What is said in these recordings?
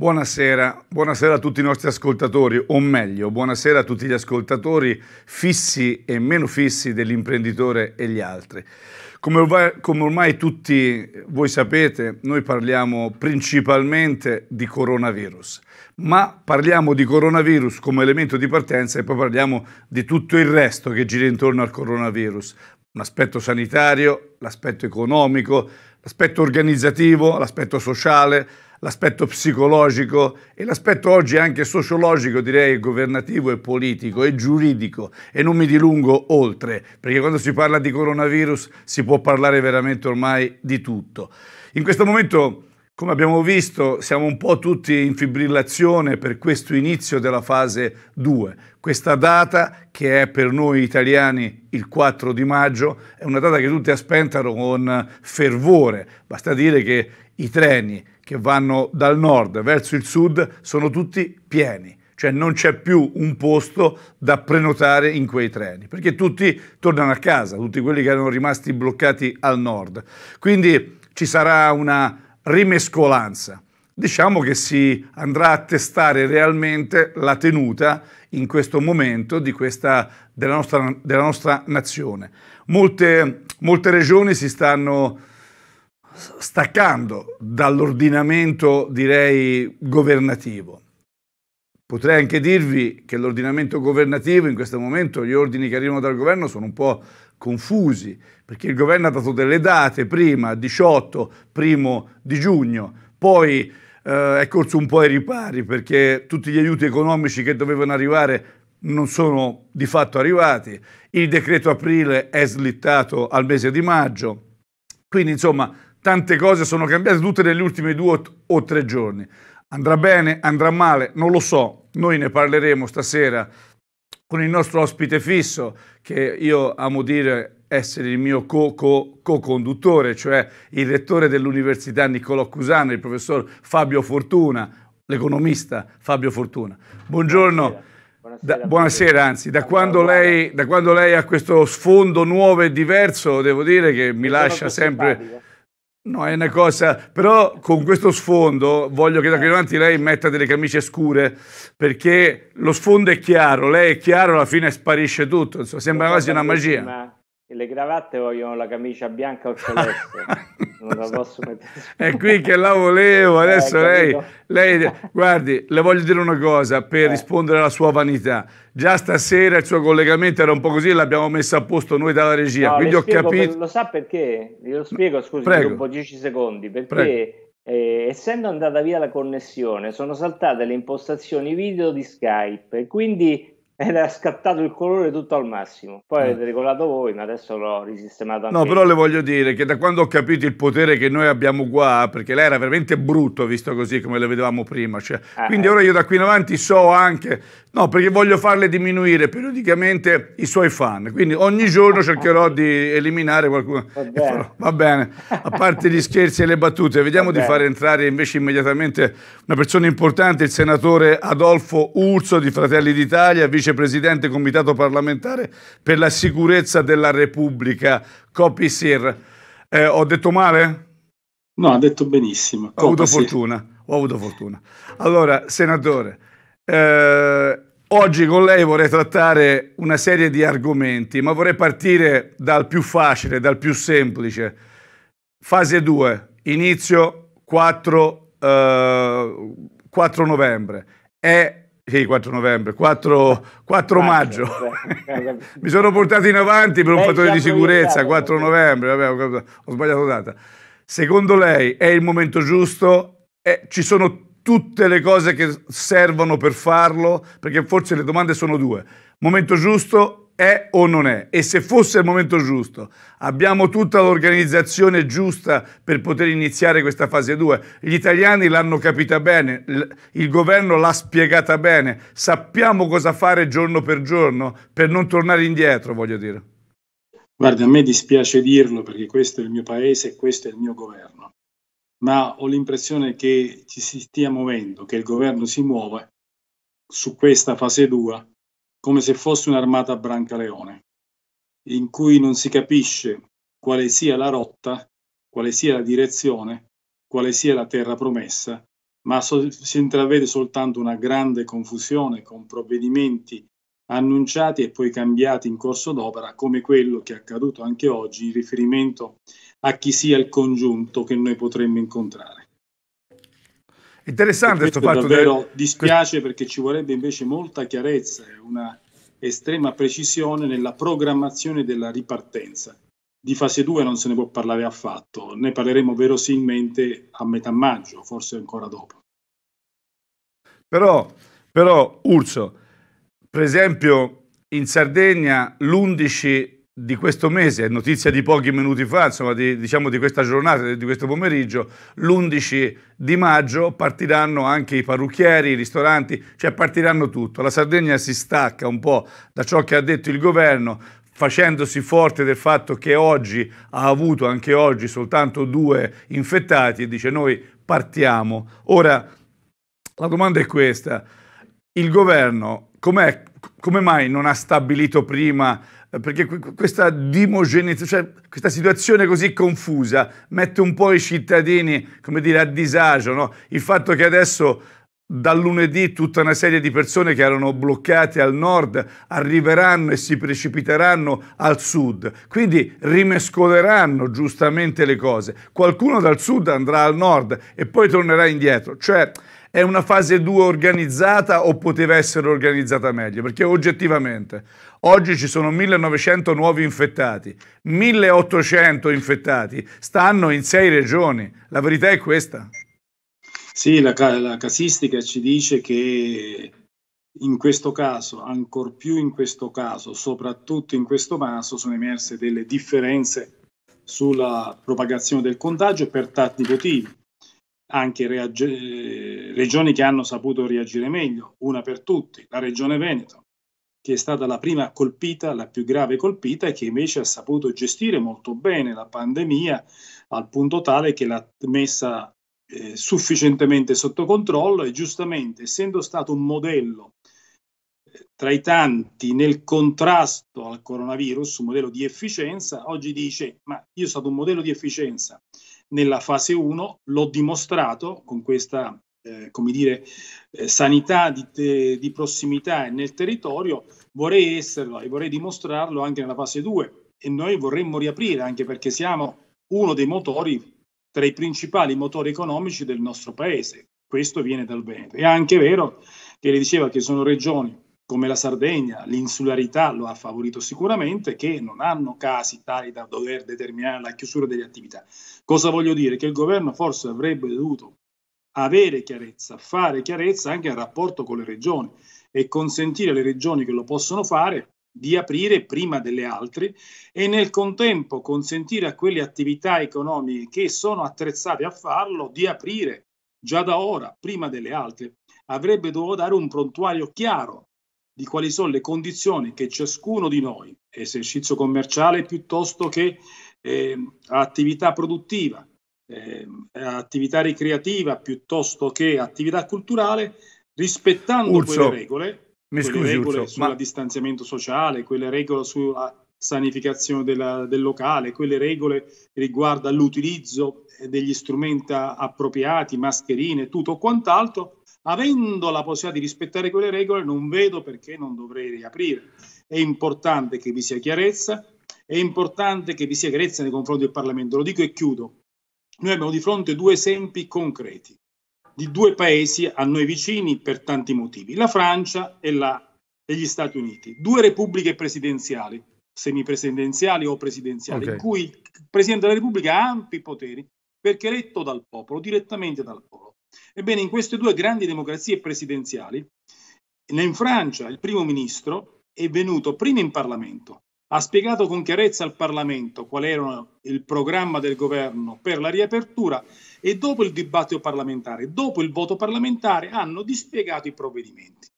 Buonasera, buonasera, a tutti i nostri ascoltatori, o meglio, buonasera a tutti gli ascoltatori fissi e meno fissi dell'imprenditore e gli altri. Come ormai, come ormai tutti voi sapete, noi parliamo principalmente di coronavirus, ma parliamo di coronavirus come elemento di partenza e poi parliamo di tutto il resto che gira intorno al coronavirus. l'aspetto sanitario, l'aspetto economico, l'aspetto organizzativo, l'aspetto sociale, l'aspetto psicologico e l'aspetto oggi anche sociologico, direi governativo e politico e giuridico e non mi dilungo oltre, perché quando si parla di coronavirus si può parlare veramente ormai di tutto. In questo momento come abbiamo visto, siamo un po' tutti in fibrillazione per questo inizio della fase 2. Questa data, che è per noi italiani il 4 di maggio, è una data che tutti aspettano con fervore. Basta dire che i treni, che vanno dal nord verso il sud sono tutti pieni, cioè non c'è più un posto da prenotare in quei treni, perché tutti tornano a casa, tutti quelli che erano rimasti bloccati al nord. Quindi ci sarà una rimescolanza. Diciamo che si andrà a testare realmente la tenuta in questo momento questa, della, nostra, della, nostra, nazione. Molte, molte regioni si stanno staccando dall'ordinamento, direi, governativo. Potrei anche dirvi che l'ordinamento governativo in questo momento, gli ordini che arrivano dal governo sono un po' confusi, perché il governo ha dato delle date, prima 18, primo di giugno, poi eh, è corso un po' ai ripari perché tutti gli aiuti economici che dovevano arrivare non sono di fatto arrivati, il decreto aprile è slittato al mese di maggio, quindi insomma tante cose sono cambiate tutte negli ultimi due o tre giorni. Andrà bene, andrà male, non lo so, noi ne parleremo stasera con il nostro ospite fisso, che io amo dire essere il mio co-conduttore, -co -co cioè il rettore dell'Università Niccolò Cusano, il professor Fabio Fortuna, l'economista Fabio Fortuna. Buongiorno. Buonasera. da, buonasera, anzi, da quando, lei, da quando, lei, ha questo sfondo nuovo e diverso, devo dire che mi lascia sempre... No, è una cosa, però con questo sfondo voglio che da qui in avanti lei metta delle camicie scure perché lo sfondo è chiaro, lei è chiaro, alla fine sparisce tutto, insomma, sembra quasi una magia le cravatte vogliono la camicia bianca o celeste. non la posso mettere. È qui che la volevo. Eh, adesso eh, lei, lei, guardi, le voglio dire una cosa per eh. rispondere alla sua vanità. Già stasera il suo collegamento era un po' così, l'abbiamo messo a posto noi dalla regia. No, quindi ho capito. Per, lo sa perché? Glielo spiego, scusi, un po' 10 secondi. Perché Prego. Eh, essendo andata via la connessione, sono saltate le impostazioni video di Skype e quindi ed era scattato il colore tutto al massimo. Poi ah. avete regolato voi, ma adesso l'ho risistemato No, però le voglio dire che da quando ho capito il potere che noi abbiamo qua, perché lei era veramente brutto visto così come le vedevamo prima, cioè, ah, quindi eh. ora io da qui in avanti so anche No, perché voglio farle diminuire periodicamente i suoi fan. Quindi ogni giorno cercherò di eliminare qualcuno. Va bene, va bene. a parte gli scherzi e le battute, vediamo di far entrare invece immediatamente una persona importante, il senatore Adolfo Urso di Fratelli d'Italia, vicepresidente comitato parlamentare per la sicurezza della Repubblica, Copisir. Eh, ho detto male? No, ha detto benissimo. Ho avuto fortuna, ho avuto fortuna. Allora, senatore eh, oggi con lei vorrei trattare una serie di argomenti, ma vorrei partire dal più facile, dal più semplice. Fase 2, inizio 4, eh, 4 novembre. È sì, 4 novembre, 4, 4 maggio. Eh, Mi sono portato in avanti per un fattore di sicurezza, 4 novembre, vabbè, ho sbagliato data. Secondo lei è il momento giusto? Eh, ci sono tutte le cose che servono per farlo, perché forse le domande sono due. Momento giusto è o non è? E se fosse il momento giusto, abbiamo tutta l'organizzazione giusta per poter iniziare questa fase 2. Gli italiani l'hanno capita bene, il governo l'ha spiegata bene, sappiamo cosa fare giorno per giorno per non tornare indietro, voglio dire. Guarda, a me dispiace dirlo perché questo è il mio paese e questo è il mio governo ma ho l'impressione che ci si stia muovendo, che il governo si muove su questa fase 2 come se fosse un'armata Brancaleone, in cui non si capisce quale sia la rotta, quale sia la direzione, quale sia la terra promessa, ma so- si intravede soltanto una grande confusione con provvedimenti annunciati e poi cambiati in corso d'opera, come quello che è accaduto anche oggi in riferimento a chi sia il congiunto che noi potremmo incontrare. Interessante questo fatto. Davvero del... dispiace perché ci vorrebbe invece molta chiarezza e una estrema precisione nella programmazione della ripartenza. Di fase 2 non se ne può parlare affatto, ne parleremo verosimilmente a metà maggio, forse ancora dopo. Però, però Urso, per esempio in Sardegna l'11 di questo mese, notizia di pochi minuti fa, insomma di, diciamo di questa giornata, di questo pomeriggio, l'11 di maggio partiranno anche i parrucchieri, i ristoranti, cioè partiranno tutto. La Sardegna si stacca un po' da ciò che ha detto il governo, facendosi forte del fatto che oggi ha avuto anche oggi soltanto due infettati e dice noi partiamo. Ora la domanda è questa, il governo come mai non ha stabilito prima? Perché questa dimogenità, cioè questa situazione così confusa mette un po' i cittadini, come dire, a disagio. No? Il fatto che adesso dal lunedì tutta una serie di persone che erano bloccate al nord arriveranno e si precipiteranno al sud, quindi rimescoleranno giustamente le cose. Qualcuno dal sud andrà al nord e poi tornerà indietro, cioè è una fase 2 organizzata o poteva essere organizzata meglio? Perché oggettivamente oggi ci sono 1900 nuovi infettati, 1800 infettati, stanno in 6 regioni, la verità è questa. Sì, la, la casistica ci dice che in questo caso, ancor più in questo caso, soprattutto in questo caso, sono emerse delle differenze sulla propagazione del contagio per tanti motivi, anche reage- eh, regioni che hanno saputo reagire meglio, una per tutti, la regione Veneto, che è stata la prima colpita, la più grave colpita, e che invece ha saputo gestire molto bene la pandemia al punto tale che l'ha messa eh, sufficientemente sotto controllo e giustamente, essendo stato un modello eh, tra i tanti nel contrasto al coronavirus, un modello di efficienza, oggi dice ma io sono stato un modello di efficienza nella fase 1, l'ho dimostrato con questa eh, come dire, eh, sanità di, te, di, prossimità nel territorio, vorrei esserlo e vorrei dimostrarlo anche nella fase 2 e noi vorremmo riaprire anche perché siamo uno dei motori tra i principali motori economici del nostro paese. Questo viene dal Veneto. È anche vero che le diceva che sono regioni come la Sardegna, l'insularità lo ha favorito sicuramente, che non hanno casi tali da dover determinare la chiusura delle attività. Cosa voglio dire? Che il governo forse avrebbe dovuto avere chiarezza, fare chiarezza anche in rapporto con le regioni e consentire alle regioni che lo possono fare di aprire prima delle altre e nel contempo consentire a quelle attività economiche che sono attrezzate a farlo di aprire già da ora, prima delle altre. Avrebbe dovuto dare un prontuario chiaro di quali sono le condizioni che ciascuno di noi, esercizio commerciale piuttosto che eh, attività produttiva, eh, attività ricreativa piuttosto che attività culturale, rispettando Urso. quelle regole, mi quelle scusi, regole sul ma... distanziamento sociale, quelle regole sulla sanificazione della, del locale, quelle regole riguardo all'utilizzo degli strumenti appropriati, mascherine, tutto o quant'altro, avendo la possibilità di rispettare quelle regole non vedo perché non dovrei riaprire. È importante che vi sia chiarezza, è importante che vi sia chiarezza nei confronti del Parlamento. Lo dico e chiudo. Noi abbiamo di fronte due esempi concreti di due paesi a noi vicini per tanti motivi, la Francia e, la, e gli Stati Uniti, due repubbliche presidenziali, semipresidenziali o presidenziali, okay. in cui il Presidente della Repubblica ha ampi poteri perché eletto dal popolo, direttamente dal popolo. Ebbene, in queste due grandi democrazie presidenziali, in Francia il primo ministro è venuto prima in Parlamento, ha spiegato con chiarezza al Parlamento qual era il programma del governo per la riapertura e dopo il dibattito parlamentare, dopo il voto parlamentare, hanno dispiegato i provvedimenti.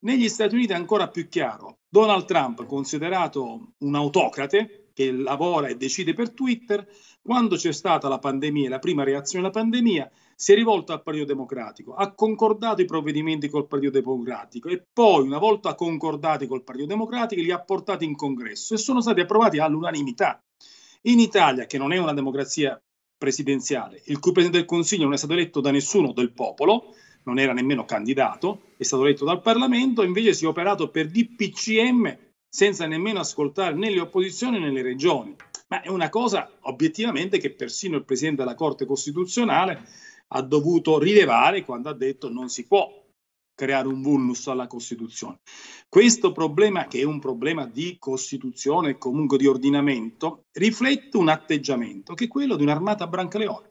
Negli Stati Uniti è ancora più chiaro. Donald Trump, considerato un autocrate che lavora e decide per Twitter, quando c'è stata la pandemia, la prima reazione alla pandemia, si è rivolto al Partito Democratico, ha concordato i provvedimenti col Partito Democratico e poi, una volta concordati col Partito Democratico, li ha portati in congresso e sono stati approvati all'unanimità. In Italia, che non è una democrazia presidenziale, il cui Presidente del Consiglio non è stato eletto da nessuno del popolo, non era nemmeno candidato, è stato eletto dal Parlamento, invece si è operato per DPCM senza nemmeno ascoltare né le opposizioni né le regioni. Ma è una cosa obiettivamente che persino il Presidente della Corte Costituzionale ha dovuto rilevare quando ha detto non si può creare un vulnus alla Costituzione. Questo problema, che è un problema di Costituzione e comunque di ordinamento, riflette un atteggiamento che è quello di un'armata Brancaleone,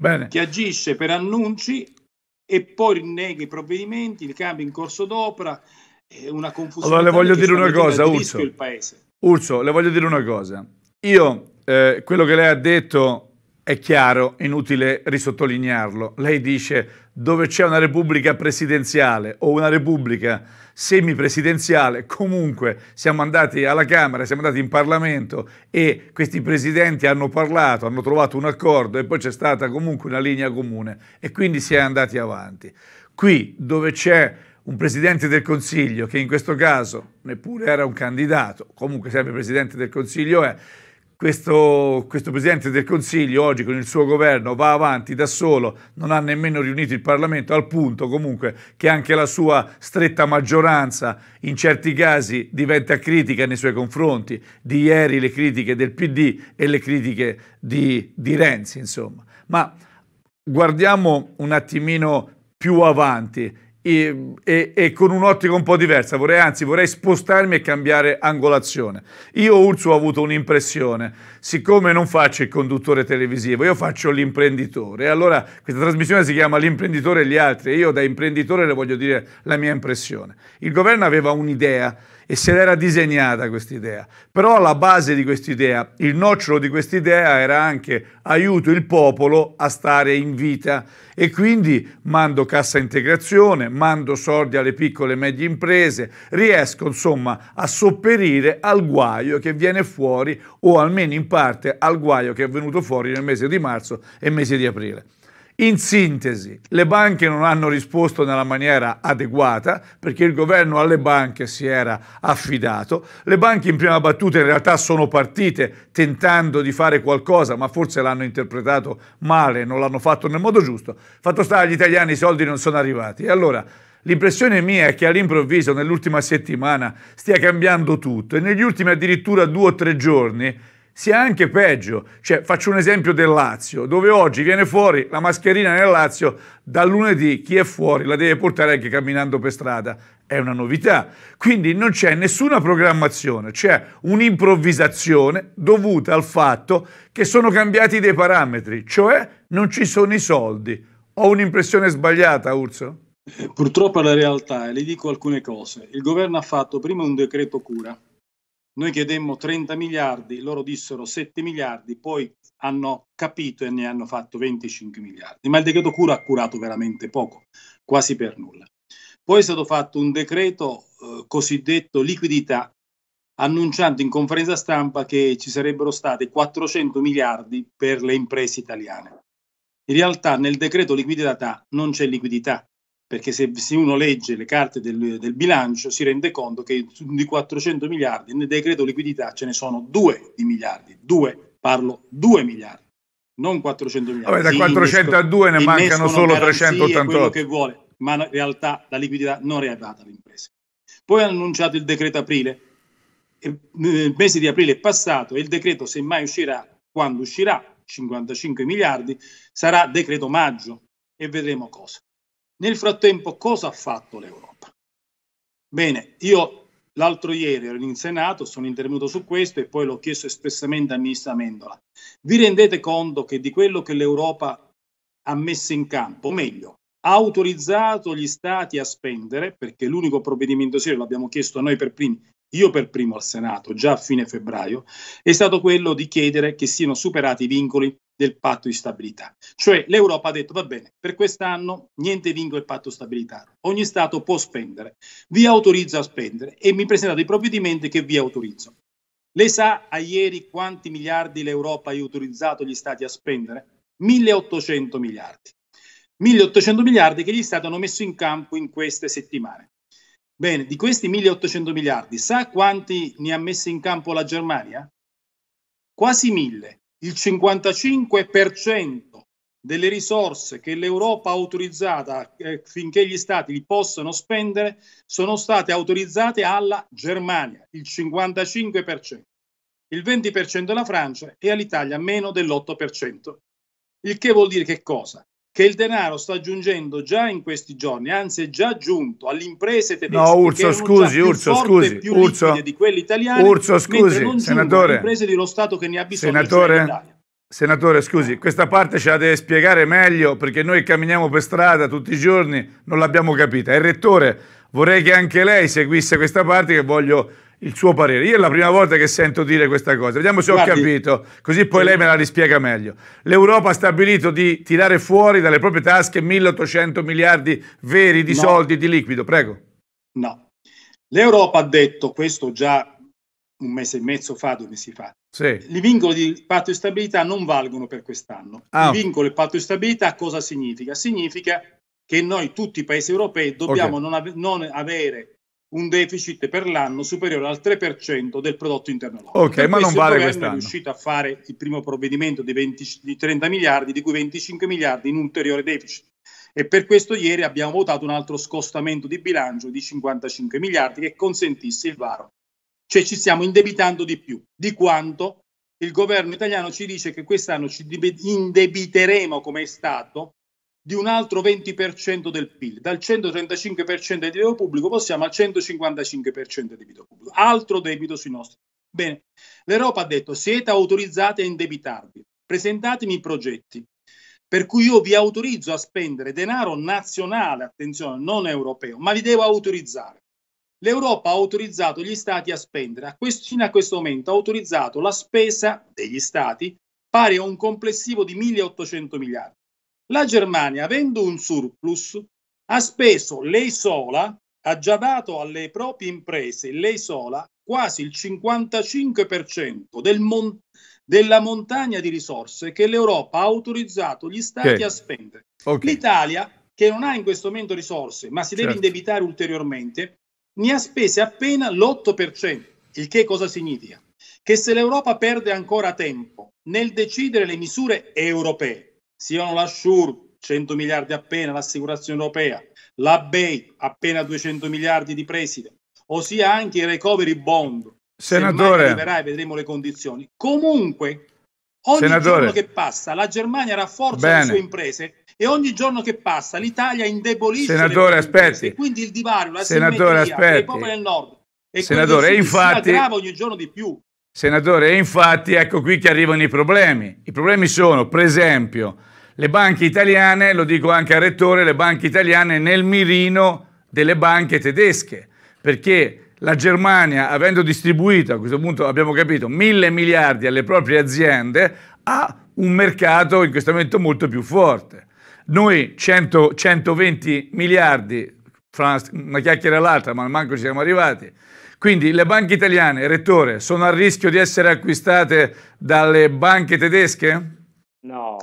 Bene. che agisce per annunci e poi rinnega i provvedimenti, li cambia in corso d'opera, è una confusione. Allora le voglio dire una cosa, Urso. Urso, le voglio dire una cosa. Io, eh, quello che lei ha detto è chiaro, inutile risottolinearlo. Lei dice dove c'è una repubblica presidenziale o una repubblica semipresidenziale, comunque siamo andati alla Camera, siamo andati in Parlamento e questi presidenti hanno parlato, hanno trovato un accordo e poi c'è stata comunque una linea comune e quindi si è andati avanti. Qui dove c'è un presidente del Consiglio che in questo caso neppure era un candidato, comunque sempre presidente del Consiglio è questo, questo, Presidente del Consiglio oggi con il suo governo va avanti da solo, non ha nemmeno riunito il Parlamento, al punto comunque che anche la sua stretta maggioranza in certi casi diventa critica nei suoi confronti, di ieri le critiche del PD e le critiche di, di Renzi, insomma. Ma guardiamo un attimino più avanti e, e, e, con un'ottica un po' diversa, vorrei, anzi vorrei spostarmi e cambiare angolazione. Io Urso ho avuto un'impressione, siccome non faccio il conduttore televisivo, io faccio l'imprenditore, allora questa trasmissione si chiama L'imprenditore e gli altri, io da imprenditore le voglio dire la mia impressione. Il governo aveva un'idea e se l'era disegnata questa idea. Però alla base di quest'idea, il nocciolo di quest'idea era anche aiuto il popolo a stare in vita e quindi mando cassa integrazione, mando soldi alle piccole e medie imprese, riesco insomma a sopperire al guaio che viene fuori o almeno in parte al guaio che è venuto fuori nel mese di marzo e mese di aprile. In sintesi, le banche non hanno risposto nella maniera adeguata perché il governo alle banche si era affidato. Le banche in prima battuta in realtà sono partite tentando di fare qualcosa, ma forse l'hanno interpretato male, non l'hanno fatto nel modo giusto. Fatto sta agli italiani i soldi non sono arrivati. E allora L'impressione mia è che all'improvviso nell'ultima settimana stia cambiando tutto e negli ultimi addirittura due o tre giorni sia anche peggio. Cioè, faccio un esempio del Lazio, dove oggi viene fuori la mascherina nel Lazio, dal lunedì chi è fuori la deve portare anche camminando per strada. È una novità. Quindi non c'è nessuna programmazione, c'è un'improvvisazione dovuta al fatto che sono cambiati dei parametri, cioè non ci sono i soldi. Ho un'impressione sbagliata, Urso? Purtroppo è la realtà e le dico alcune cose. Il governo ha fatto prima un decreto cura, noi chiedemmo 30 miliardi, loro dissero 7 miliardi, poi hanno capito e ne hanno fatto 25 miliardi. Ma il decreto cura ha curato veramente poco, quasi per nulla. Poi è stato fatto un decreto eh, cosiddetto liquidità, annunciando in conferenza stampa che ci sarebbero stati 400 miliardi per le imprese italiane. In realtà nel decreto liquidità non c'è liquidità, perché se, se uno legge le carte del, del, bilancio si rende conto che di 400 miliardi nel decreto liquidità ce ne sono 2 di miliardi, 2, parlo 2 miliardi, non 400 miliardi. Vabbè, da 400 a 2 ne mancano solo 388. quello che vuole, ma in realtà la liquidità non è arrivata all'impresa. Poi hanno annunciato il decreto aprile, eh, il mese di aprile è passato e il decreto semmai uscirà quando uscirà, 55 miliardi, sarà decreto maggio e vedremo cosa. Nel frattempo cosa ha fatto l'Europa? Bene, io l'altro ieri ero in Senato, sono intervenuto su questo e poi l'ho chiesto espressamente al ministro Amendola. Vi rendete conto che di quello che l'Europa ha messo in campo, o meglio, ha autorizzato gli stati a spendere, perché l'unico provvedimento serio l'abbiamo chiesto noi per primi, io per primo al Senato, già a fine febbraio, è stato quello di chiedere che siano superati i vincoli del patto di stabilità. Cioè l'Europa ha detto va bene, per quest'anno niente vincolo il patto di stabilità, ogni Stato può spendere, vi autorizzo a spendere e mi presenta dei provvedimenti che vi autorizzo. Lei sa a ieri quanti miliardi l'Europa ha autorizzato gli Stati a spendere? 1800 miliardi. 1800 miliardi che gli Stati hanno messo in campo in queste settimane. Bene, di questi 1800 miliardi, sa quanti ne ha messi in campo la Germania? Quasi mille il 55% delle risorse che l'Europa ha autorizzato eh, finché gli stati li possano spendere sono state autorizzate alla Germania, il 55%, il 20% alla Francia e all'Italia meno dell'8%. Il che vuol dire che cosa? che il denaro sta giungendo già in questi giorni, anzi è già giunto alle imprese tedesche. No, Urso, scusi, Urso, scusi, più Urso, di quelli italiani, Urso, scusi, senatore. Le imprese dello Stato che ne ha bisogno. Senatore, senatore, scusi, questa parte ce la deve spiegare meglio perché noi camminiamo per strada tutti i giorni, non l'abbiamo capita. E rettore, vorrei che anche lei seguisse questa parte che voglio il suo parere. Io è la prima volta che sento dire questa cosa. Vediamo se Guardi, ho capito, così poi eh, lei me la rispiega meglio. L'Europa ha stabilito di tirare fuori dalle proprie tasche 1800 miliardi veri di no. soldi di liquido, prego. No. L'Europa ha detto questo già un mese e mezzo fa, due mesi fa. Sì. I vincoli di patto di stabilità non valgono per quest'anno. Ah. Il vincolo del patto di stabilità cosa significa? Significa che noi tutti i paesi europei dobbiamo okay. non, ave- non avere un deficit per l'anno superiore al 3% del prodotto interno lordo. Ok, per ma non vale quest'anno. è riuscito a fare il primo provvedimento di, 20, di 30 miliardi, di cui 25 miliardi in ulteriore deficit. E per questo ieri abbiamo votato un altro scostamento di bilancio di 55 miliardi che consentisse il varo. Cioè ci stiamo indebitando di più di quanto il governo italiano ci dice che quest'anno ci indebiteremo come Stato di un altro 20% del PIL. Dal 135% di debito pubblico possiamo al 155% di debito pubblico. Altro debito sui nostri. Bene, l'Europa ha detto siete autorizzati a indebitarvi, presentatemi i progetti per cui io vi autorizzo a spendere denaro nazionale, attenzione, non europeo, ma vi devo autorizzare. L'Europa ha autorizzato gli stati a spendere, a questo, fino a questo momento ha autorizzato la spesa degli stati pari a un complessivo di 1.800 miliardi. La Germania, avendo un surplus, ha speso lei sola, ha già dato alle proprie imprese, lei sola, quasi il 55% del mon- della montagna di risorse che l'Europa ha autorizzato gli stati okay. a spendere. Okay. L'Italia, che non ha in questo momento risorse, ma si certo. deve indebitare ulteriormente, ne ha spese appena l'8%. Il che cosa significa? Che se l'Europa perde ancora tempo nel decidere le misure europee, siano la Shure 100 miliardi appena, l'assicurazione europea, la BEI appena 200 miliardi di preside, ossia anche i recovery bond. Senatore, se arriverà e vedremo le condizioni. Comunque, ogni senatore. giorno che passa la Germania rafforza Bene. le sue imprese e ogni giorno che passa l'Italia indebolisce senatore, le sue aspetti. imprese. Quindi il divario, la senatore, aspetti. i popoli del nord e senatore, infatti, si aggrava ogni giorno di più. Senatore, e infatti ecco qui che arrivano i problemi. I problemi sono, per esempio, le banche italiane, lo dico anche al rettore, le banche italiane nel mirino delle banche tedesche, perché la Germania, avendo distribuito, a questo punto abbiamo capito, mille miliardi alle proprie aziende, ha un mercato in questo momento molto più forte. Noi 100, 120 miliardi, fra una chiacchiera e l'altra, ma manco ci siamo arrivati. Quindi le banche italiane, rettore, sono a rischio di essere acquistate dalle banche tedesche? No,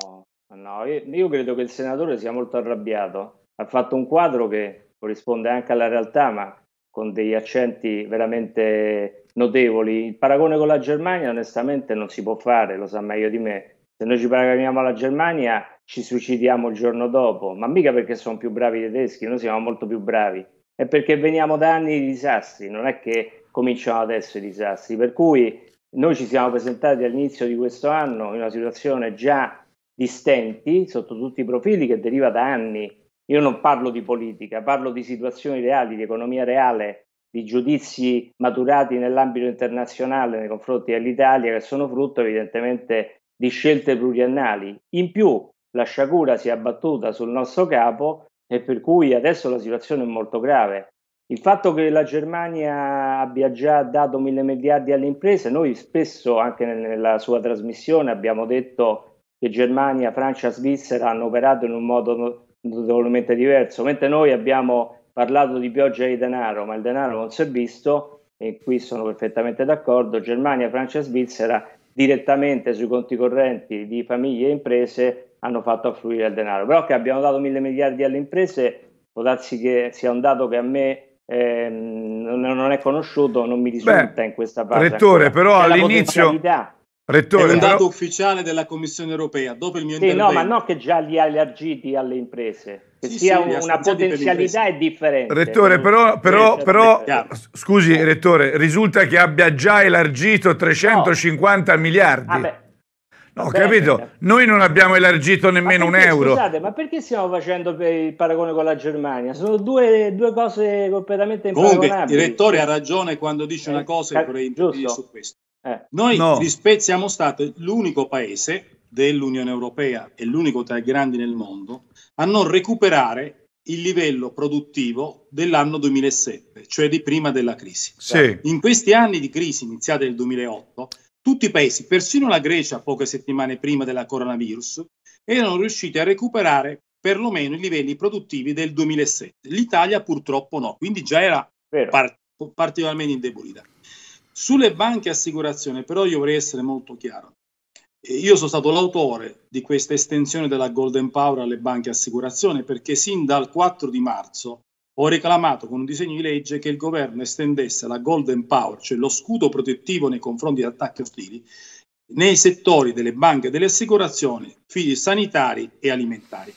No, io, io credo che il senatore sia molto arrabbiato. Ha fatto un quadro che corrisponde anche alla realtà, ma con degli accenti veramente notevoli. Il paragone con la Germania onestamente non si può fare, lo sa meglio di me. Se noi ci paragoniamo alla Germania ci suicidiamo il giorno dopo, ma mica perché sono più bravi i tedeschi, noi siamo molto più bravi. È perché veniamo da anni di disastri, non è che cominciano adesso i disastri. Per cui noi ci siamo presentati all'inizio di questo anno in una situazione già di stenti sotto tutti i profili che deriva da anni. Io non parlo di politica, parlo di situazioni reali, di economia reale, di giudizi maturati nell'ambito internazionale nei confronti dell'Italia che sono frutto evidentemente di scelte pluriannali. In più la sciagura si è abbattuta sul nostro capo e per cui adesso la situazione è molto grave. Il fatto che la Germania abbia già dato mille miliardi alle imprese, noi spesso anche nella sua trasmissione abbiamo detto che Germania, Francia, Svizzera hanno operato in un modo notevolmente diverso, mentre noi abbiamo parlato di pioggia di denaro, ma il denaro non si è visto e qui sono perfettamente d'accordo, Germania, Francia Svizzera direttamente sui conti correnti di famiglie e imprese hanno fatto affluire il denaro. Però che abbiamo dato mille miliardi alle imprese, può darsi che sia un dato che a me eh, non è conosciuto, non mi risulta Beh, in questa parte. Rettore, però all'inizio... Rettore, è un dato però... ufficiale della Commissione europea. Dopo il mio sì, intervento. No, ma non che già li ha allargiti alle imprese, che sì, sia sì, una potenzialità è differente. Rettore, però, però, però scusi, eh. Rettore, risulta che abbia già elargito 350 no. miliardi. Ah, beh. No, capito? Eh, Noi non abbiamo elargito nemmeno perché, un euro. Scusate, ma perché stiamo facendo il paragone con la Germania? Sono due, due cose completamente imparagonabili. Comunque, il direttore ha ragione quando dice eh, una cosa e vorrei intervenire su questo. Eh, noi no. Rispetto, siamo stati l'unico paese dell'Unione Europea e l'unico tra i grandi nel mondo a non recuperare il livello produttivo dell'anno 2007, cioè di prima della crisi. Sì. In questi anni di crisi iniziati nel 2008, tutti i paesi, persino la Grecia poche settimane prima della coronavirus, erano riusciti a recuperare perlomeno i livelli produttivi del 2007. L'Italia purtroppo no, quindi già era par particolarmente indebolita. Sulle banche e assicurazioni, però, io vorrei essere molto chiaro. Io sono stato l'autore di questa estensione della Golden Power alle banche e assicurazioni perché sin dal 4 di marzo ho reclamato con un disegno di legge che il governo estendesse la Golden Power, cioè lo scudo protettivo nei confronti di attacchi ostili, nei settori delle banche e delle assicurazioni, fili sanitari e alimentari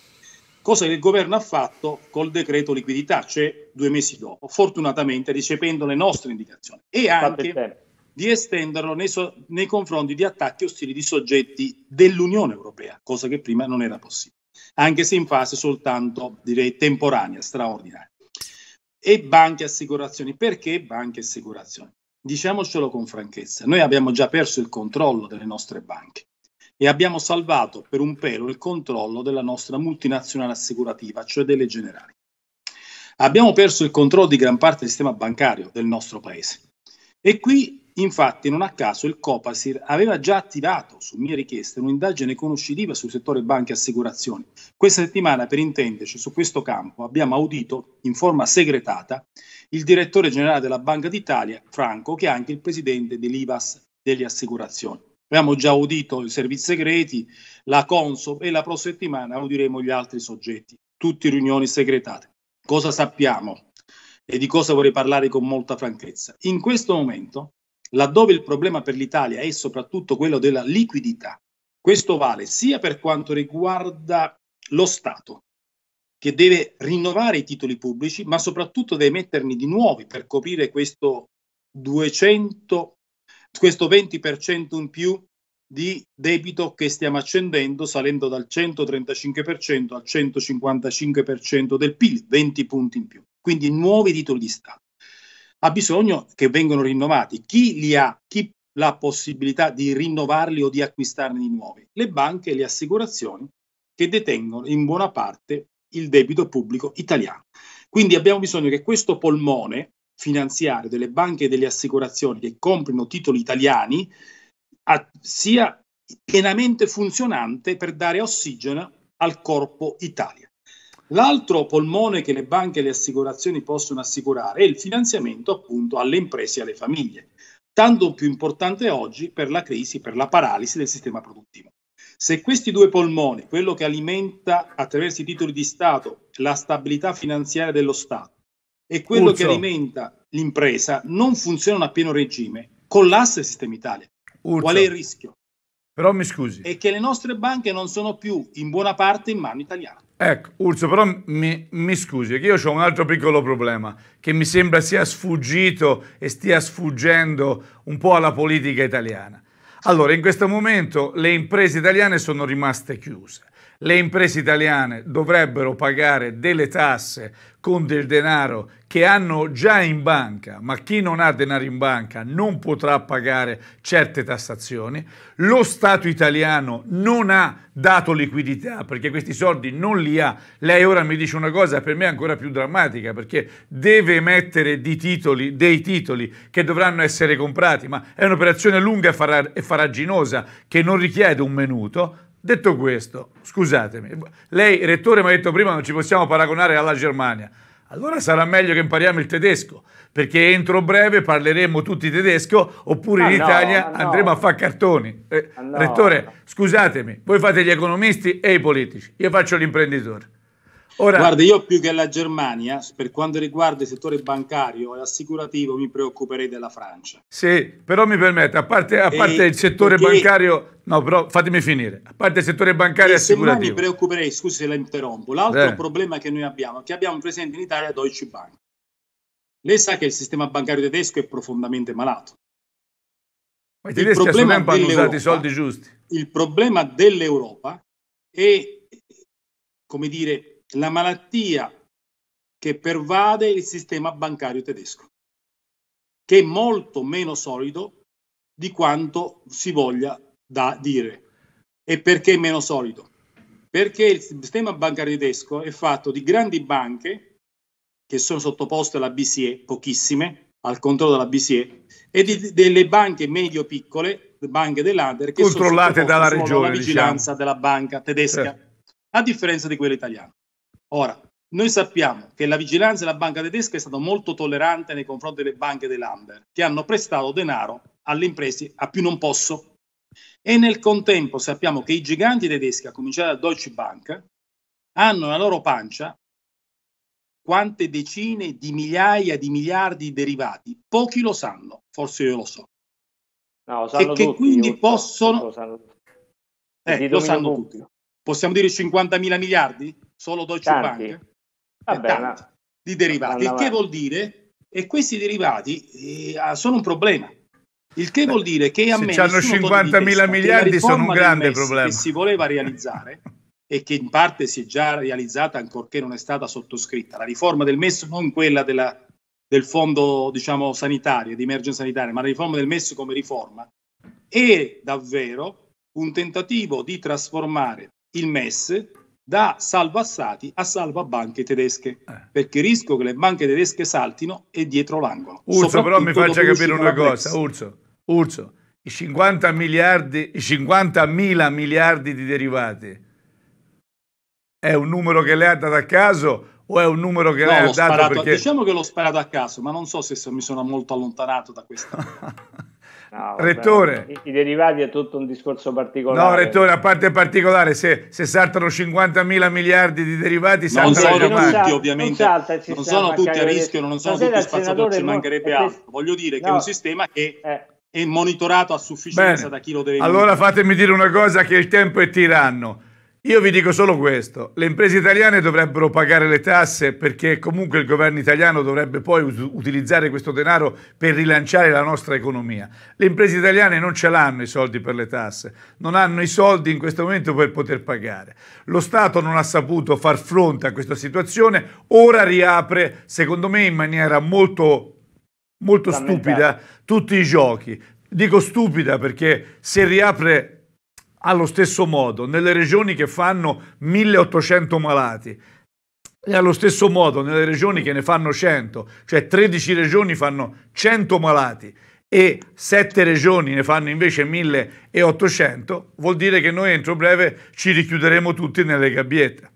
cosa che il governo ha fatto col decreto liquidità, cioè due mesi dopo, fortunatamente ricevendo le nostre indicazioni e anche di estenderlo nei, so- nei confronti di attacchi ostili di soggetti dell'Unione Europea, cosa che prima non era possibile, anche se in fase soltanto direi temporanea, straordinaria. E banche e assicurazioni. Perché banche e assicurazioni? Diciamocelo con franchezza, noi abbiamo già perso il controllo delle nostre banche e abbiamo salvato per un pelo il controllo della nostra multinazionale assicurativa, cioè delle generali. Abbiamo perso il controllo di gran parte del sistema bancario del nostro paese. E qui, infatti, non a caso il Copasir aveva già attivato, su mia richiesta, un'indagine conoscitiva sul settore banche e assicurazioni. Questa settimana, per intenderci, su questo campo abbiamo audito in forma segretata il direttore generale della Banca d'Italia, Franco, che è anche il presidente dell'IVAS delle assicurazioni. Abbiamo già udito i servizi segreti, la Consob e la prossima settimana udiremo gli altri soggetti, tutti riunioni segretate. Cosa sappiamo? E di cosa vorrei parlare con molta franchezza. In questo momento, laddove il problema per l'Italia è soprattutto quello della liquidità, questo vale sia per quanto riguarda lo Stato, che deve rinnovare i titoli pubblici, ma soprattutto deve metterne di nuovi per coprire questo 200 questo 20% in più di debito che stiamo accendendo salendo dal 135% al 155% del PIL, 20 punti in più. Quindi nuovi titoli di Stato. Ha bisogno che vengano rinnovati. Chi li ha? Chi la possibilità di rinnovarli o di acquistarne di nuovi? Le banche e le assicurazioni che detengono in buona parte il debito pubblico italiano. Quindi abbiamo bisogno che questo polmone finanziario delle banche e delle assicurazioni che comprino titoli italiani a, sia pienamente funzionante per dare ossigeno al corpo Italia. L'altro polmone che le banche e le assicurazioni possono assicurare è il finanziamento appunto alle imprese e alle famiglie, tanto più importante oggi per la crisi, per la paralisi del sistema produttivo. Se questi due polmoni, quello che alimenta attraverso i titoli di Stato la stabilità finanziaria dello Stato e quello Urso. che alimenta l'impresa non funzionano a pieno regime, collassa il sistema Italia. Urso. Qual è il rischio? Però mi scusi. È che le nostre banche non sono più in buona parte in mano italiana. Ecco, Urso, però mi, mi scusi, che io ho un altro piccolo problema che mi sembra sia sfuggito e stia sfuggendo un po' alla politica italiana. Allora, in questo momento le imprese italiane sono rimaste chiuse le imprese italiane dovrebbero pagare delle tasse con del denaro che hanno già in banca, ma chi non ha denaro in banca non potrà pagare certe tassazioni. Lo Stato italiano non ha dato liquidità perché questi soldi non li ha. Lei ora mi dice una cosa per me ancora più drammatica perché deve emettere titoli, dei titoli che dovranno essere comprati, ma è un'operazione lunga e faraginosa che non richiede un minuto Detto questo, scusatemi, lei rettore mi ha detto prima non ci possiamo paragonare alla Germania. Allora sarà meglio che impariamo il tedesco, perché entro breve parleremo tutti tedesco, oppure ah, in Italia no, ah, andremo no. a fare cartoni. Eh, no. Rettore, scusatemi, voi fate gli economisti e i politici, io faccio l'imprenditore. Ora, Guarda, io più che la Germania, per quanto riguarda il settore bancario e assicurativo, mi preoccuperei della Francia. Sì, però mi permette, a parte, a parte il settore perché, bancario, no, però fatemi finire, a parte il settore bancario e assicurativo. mi preoccuperei, scusi se la interrompo, l'altro eh. problema che noi abbiamo è che abbiamo presente in Italia Deutsche Bank. Lei sa che il sistema bancario tedesco è profondamente malato. Ma i tedeschi hanno usato i soldi giusti. Il problema dell'Europa è, come dire, la malattia che pervade il sistema bancario tedesco, che è molto meno solido di quanto si voglia da dire. E perché meno solido? Perché il sistema bancario tedesco è fatto di grandi banche che sono sottoposte alla BCE, pochissime, al controllo della BCE, e di, delle banche medio-piccole, le banche dell'Ander, che controllate sono dalla regione, alla diciamo. vigilanza diciamo. della banca tedesca, eh. a differenza di quella italiana. Ora, noi sappiamo che la vigilanza della banca tedesca è stata molto tollerante nei confronti delle banche dell'Amber, che hanno prestato denaro alle imprese a più non posso. E nel contempo sappiamo che i giganti tedeschi, a cominciare da Deutsche Bank, hanno nella loro pancia quante decine di migliaia di miliardi di derivati. Pochi lo sanno, forse io lo so. No, lo sanno e che quindi possono... Lo sanno, eh, lo sanno tutti. Possiamo dire 50 mila miliardi? solo Deutsche tanti. Bank, Vabbè, no. di derivati. Il che vuol dire? E questi derivati eh, ah, sono un problema. Il che vuol dire che a me hanno 50.000 miliardi sono un grande problema. Che si voleva realizzare e che in parte si è già realizzata ancorché non è stata sottoscritta. La riforma del MES, non quella della, del fondo diciamo, sanitario, di emergenza sanitaria, ma la riforma del MES come riforma, è davvero un tentativo di trasformare il MES da Stati a salva banche tedesche, eh. perché il rischio che le banche tedesche saltino è dietro l'angolo. Urso, però mi faccia capire una cosa, Urso, Urso, i 50 miliardi, i 50 mila miliardi di derivati è un numero che le ha dato a caso o è un numero che no, lei ha dato sparato, perché... Diciamo che l'ho sparato a caso, ma non so se mi sono molto allontanato da questa... No, Rettore. Beh, I derivati è tutto un discorso particolare. No, Rettore, a parte particolare, se, se saltano 50 mila miliardi di derivati, non sono tutti, parte. ovviamente. Non, salta, non sono tutti a rischio, non sono tutti spazzatori, ci mancherebbe non... altro. Voglio dire no. che è un sistema che. Eh è monitorato a sufficienza Bene. da chi lo deve. Allora fatemi dire una cosa che il tempo è tiranno. Io vi dico solo questo, le imprese italiane dovrebbero pagare le tasse perché comunque il governo italiano dovrebbe poi utilizzare questo denaro per rilanciare la nostra economia. Le imprese italiane non ce l'hanno i soldi per le tasse, non hanno i soldi in questo momento per poter pagare. Lo Stato non ha saputo far fronte a questa situazione, ora riapre secondo me in maniera molto, molto stupida tutti i giochi. Dico stupida perché se riapre allo stesso modo nelle regioni che fanno 1800 malati e allo stesso modo nelle regioni che ne fanno 100, cioè 13 regioni fanno 100 malati e 7 regioni ne fanno invece 1800, vuol dire che noi entro breve ci richiuderemo tutti nelle gabbiette.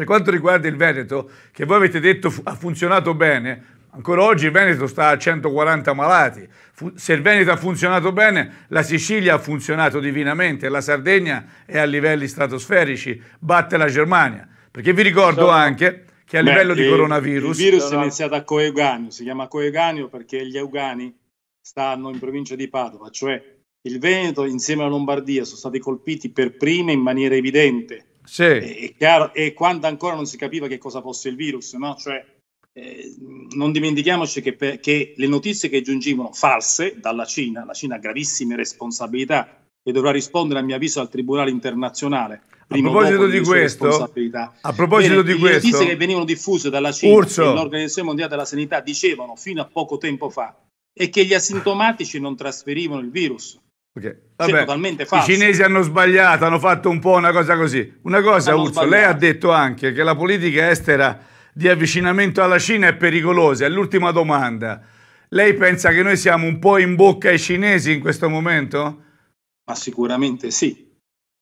Per quanto riguarda il Veneto, che voi avete detto ha funzionato bene, Ancora oggi il Veneto sta a 140 malati. Fu- se il Veneto ha funzionato bene, la Sicilia ha funzionato divinamente, la Sardegna è a livelli stratosferici, batte la Germania. Perché vi ricordo anche che a Beh, livello di coronavirus... Il virus è esatto. iniziato a Coeganio, si chiama Coeganio perché gli Eugani stanno in provincia di Padova, cioè il Veneto insieme alla Lombardia sono stati colpiti per prime in maniera evidente. Sì. È, è chiaro, e quando ancora non si capiva che cosa fosse il virus, no? Cioè, eh, non dimentichiamoci che, per, che, le notizie che giungevano false dalla Cina, la Cina ha gravissime responsabilità e dovrà rispondere a mio avviso al Tribunale internazionale. A proposito di questo, a proposito Bene, di le notizie che venivano diffuse dalla Cina Urso. e l'Organizzazione Mondiale della Sanità dicevano fino a poco tempo fa è che gli asintomatici non trasferivano il virus. Okay. Cioè, vabbè, cioè, I cinesi hanno sbagliato, hanno fatto un po' una cosa così. Una cosa, hanno Urso, sbagliato. lei ha detto anche che la politica estera di avvicinamento alla Cina è pericolosa. È l'ultima domanda. Lei pensa che noi siamo un po' in bocca ai cinesi in questo momento? Ma sicuramente sì.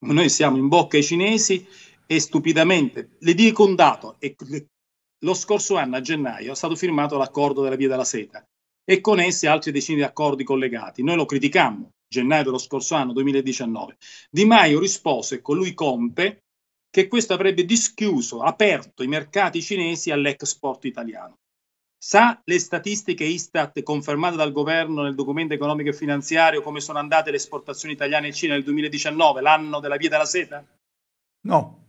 Noi siamo in bocca ai cinesi e stupidamente, le dico un dato, lo scorso anno a gennaio è stato firmato l'accordo della Via della Seta e con esse altri decine di accordi collegati. Noi lo criticammo, gennaio dello scorso anno 2019. Di Maio rispose e con lui Compe che questo avrebbe dischiuso, aperto i mercati cinesi all'export italiano. Sa le statistiche Istat confermate dal governo nel documento economico e finanziario come sono andate le esportazioni italiane in Cina nel 2019, l'anno della via della seta? No.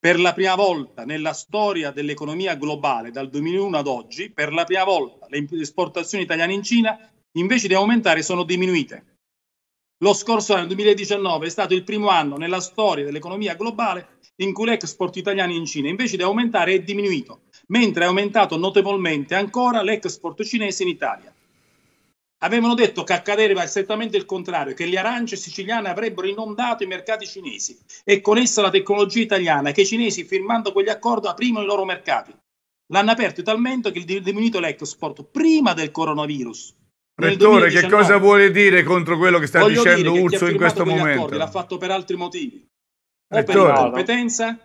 Per la prima volta nella storia dell'economia globale, dal 2001 ad oggi, per la prima volta le esportazioni italiane in Cina, invece di aumentare, sono diminuite. Lo scorso anno, 2019, è stato il primo anno nella storia dell'economia globale in cui l'export italiano in Cina, invece di aumentare, è diminuito, mentre è aumentato notevolmente ancora l'export cinese in Italia. Avevano detto che accadeva esattamente il contrario, che le arance siciliane avrebbero inondato i mercati cinesi e con essa la tecnologia italiana, che i cinesi firmando quegli accordi aprivano i loro mercati. L'hanno aperto talmente che il diminuito l'export prima del coronavirus Rettore, che cosa vuole dire contro quello che sta Voglio dicendo che Urso in questo momento? Accordi, l'ha fatto per altri motivi, o Rettore. per incompetenza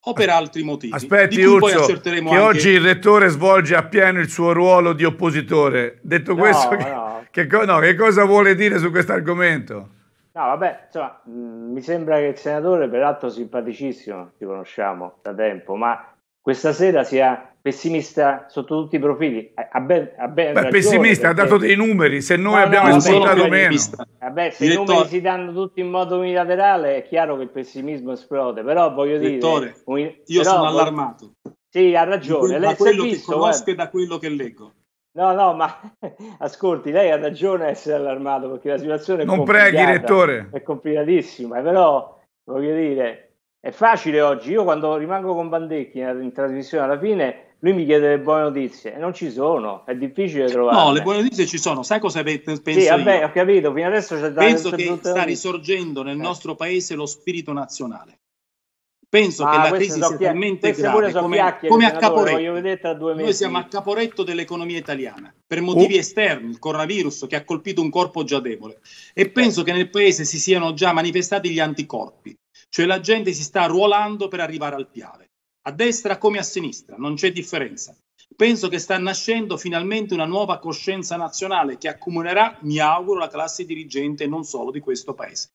o per altri motivi. Aspetti Urso, che anche... oggi il rettore svolge appieno il suo ruolo di oppositore. Detto no, questo, no. Che, che, no, che, cosa vuole dire su questo argomento? No, vabbè, insomma, mh, mm, mi sembra che il senatore, peraltro simpaticissimo, ci conosciamo da tempo, ma questa sera sia pessimista sotto tutti i profili. Ha ben, ha ben Beh, pessimista, perché... ha dato dei numeri, se noi no, abbiamo no, esportato meno. Vabbè, se Direttore. i numeri si danno tutti in modo unilaterale è chiaro che il pessimismo esplode, però voglio Direttore, dire... io però, sono allarmato. Sì, ha ragione. Da lei, quello visto, che conosco guarda. e da quello che leggo. No, no, ma ascolti, lei ha ragione a essere allarmato perché la situazione è non complicata. Non preghi, rettore. È complicatissima, però voglio dire, è facile oggi, io quando rimango con Bandecchi in trasmissione alla fine lui mi chiede le buone notizie e non ci sono, è difficile trovare. No, le buone notizie ci sono, sai cosa penso Sì, vabbè, io? ho capito, fino adesso c'è da Penso che sta risorgendo nel eh. nostro paese lo spirito nazionale. Penso Ma che la crisi sia pia- talmente grave come, come a Caporetto. Noi siamo a Caporetto dell'economia italiana per motivi uh. esterni, il coronavirus che ha colpito un corpo già debole e penso eh. che nel paese si siano già manifestati gli anticorpi cioè la gente si sta ruolando per arrivare al Piave, a destra come a sinistra, non c'è differenza. Penso che sta nascendo finalmente una nuova coscienza nazionale che accumulerà, mi auguro, la classe dirigente non solo di questo paese